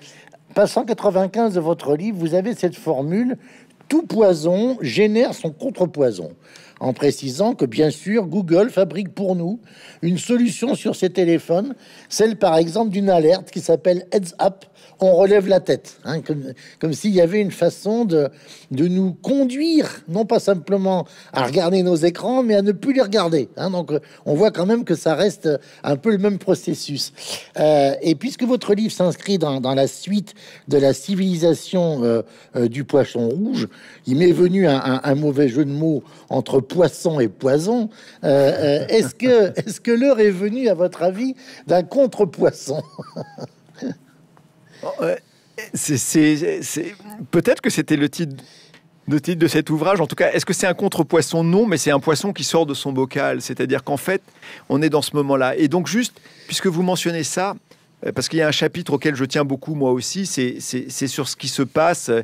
passant 195 de votre livre, vous avez cette formule tout poison génère son contrepoison en précisant que bien sûr Google fabrique pour nous une solution sur ses téléphones, celle par exemple d'une alerte qui s'appelle Heads Up, on relève la tête, hein, comme, s'il y avait une façon de, de nous conduire, non pas simplement à regarder nos écrans, mais à ne plus les regarder. Hein. donc on voit quand même que ça reste un peu le même processus. Euh, et puisque votre livre s'inscrit dans, dans, la suite de la civilisation euh, euh, du poisson rouge, il m'est venu un, un, un mauvais jeu de mots entre poisson et poison. Euh, euh, est-ce que, est que l'heure est venue, à votre avis, d'un contre-poisson oh, euh, Peut-être que c'était le titre titre de cet ouvrage. En tout cas, est-ce que c'est un contre-poisson Non, mais c'est un poisson qui sort de son bocal. C'est-à-dire qu'en fait, on est dans ce moment-là. Et donc, juste, puisque vous mentionnez ça, euh, parce qu'il y a un chapitre auquel je tiens beaucoup moi aussi, c'est sur ce qui se passe. Euh,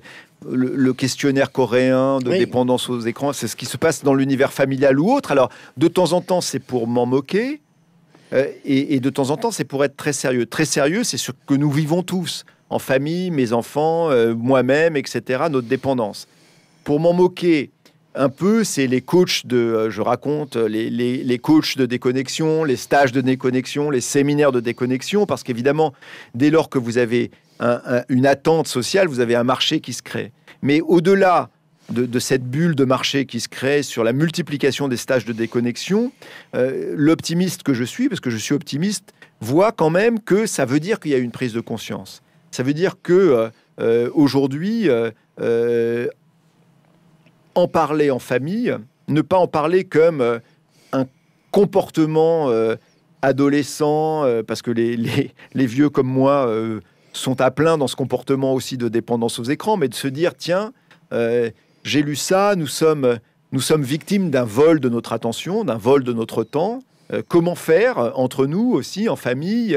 le, questionnaire coréen de dépendance aux écrans, c'est ce qui se passe dans l'univers familial ou autre. Alors, de temps en temps, c'est pour m'en moquer, euh, et, de temps en temps, c'est pour être très sérieux. Très sérieux, c'est ce que nous vivons tous, en famille, mes enfants, moi-même, etc., notre dépendance. Pour m'en moquer, un peu, c'est les coachs de, euh, je raconte, euh, les, les, les, coachs de déconnexion, les stages de déconnexion, les séminaires de déconnexion, parce qu'évidemment, dès lors que vous avez une attente sociale, vous avez un marché qui se crée. Mais au-delà de, cette bulle de marché qui se crée sur la multiplication des stages de déconnexion, euh, l'optimiste que je suis, parce que je suis optimiste, voit quand même que ça veut dire qu'il y a une prise de conscience. Ça veut dire que aujourd'hui, euh, en parler en famille, ne pas en parler comme euh, un comportement euh, adolescent, euh, parce que les, vieux comme moi sont à plein dans ce comportement aussi de dépendance aux écrans, mais de se dire, tiens, j'ai lu ça, nous sommes, nous sommes victimes d'un vol de notre attention, d'un vol de notre temps. comment faire entre nous aussi, en famille,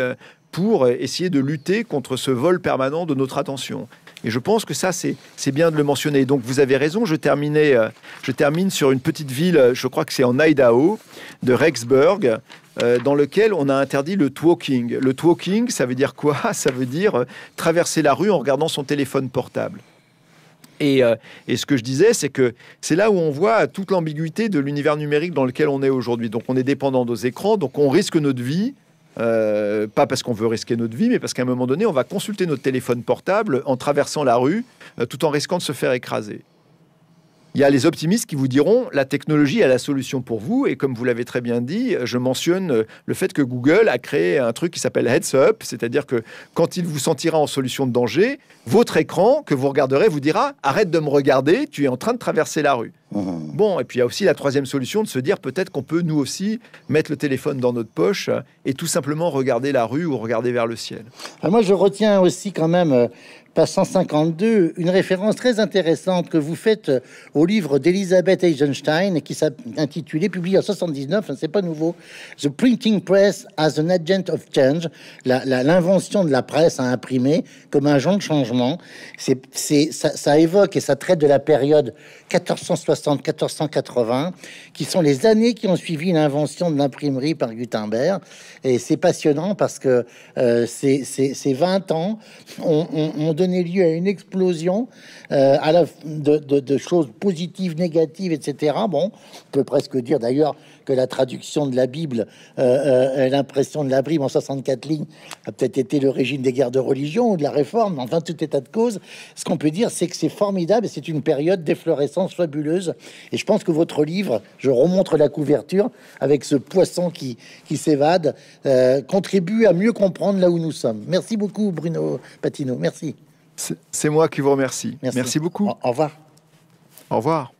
pour essayer de lutter contre ce vol permanent de notre attention et je pense que ça, c'est bien de le mentionner. Donc vous avez raison, je, euh, termine sur une petite ville, euh, je crois que c'est en Idaho, de Rexburg, euh, dans lequel on a interdit le walking. Le walking, ça veut dire quoi Ça veut dire traverser la rue en regardant son téléphone portable. Et, et, ce que je disais, c'est que c'est là où on voit toute l'ambiguïté de l'univers numérique dans lequel on est aujourd'hui. Donc on est dépendant de nos écrans, donc on risque notre vie euh, pas parce qu'on veut risquer notre vie, mais parce qu'à un moment donné, on va consulter notre téléphone portable en traversant la rue, euh, tout en risquant de se faire écraser. Il y a les optimistes qui vous diront la technologie a la solution pour vous. Et comme vous l'avez très bien dit, je mentionne le fait que Google a créé un truc qui s'appelle Heads Up, c'est-à-dire que quand il vous sentira en solution de danger, votre écran que vous regarderez vous dira arrête de me regarder, tu es en train de traverser la rue. Mmh. Bon, et puis il y a aussi la troisième solution de se dire peut-être qu'on peut nous aussi mettre le téléphone dans notre poche et tout simplement regarder la rue ou regarder vers le ciel. moi, je retiens aussi quand même euh, 152, une référence très intéressante que vous faites euh, au livre d'Elisabeth Eisenstein, qui s'intitulait, publié en 79, hein, c'est pas nouveau, The Printing Press as an Agent of Change, l'invention de la presse à imprimer comme un agent de changement. C'est, ça, évoque et ça traite de la période 1460-1480, qui sont les années qui ont suivi l'invention de l'imprimerie par Gutenberg. Et c'est passionnant parce que euh, c'est ces, 20 ans ont donné donné lieu à une explosion euh, à la, de, de, choses positives, négatives, etc. Bon, on peut presque dire d'ailleurs que la traduction de la Bible, euh, euh, l'impression de la Bible en 64 lignes, a peut-être été le régime des guerres de religion ou de la réforme, enfin tout état de cause. Ce qu'on peut dire, c'est que c'est formidable et c'est une période d'efflorescence fabuleuse. Et je pense que votre livre, je remontre la couverture avec ce poisson qui, qui s'évade, contribue à mieux comprendre là où nous sommes. Merci beaucoup, Bruno Patino. Merci. C'est moi qui vous remercie. Merci, beaucoup. au revoir. Au revoir.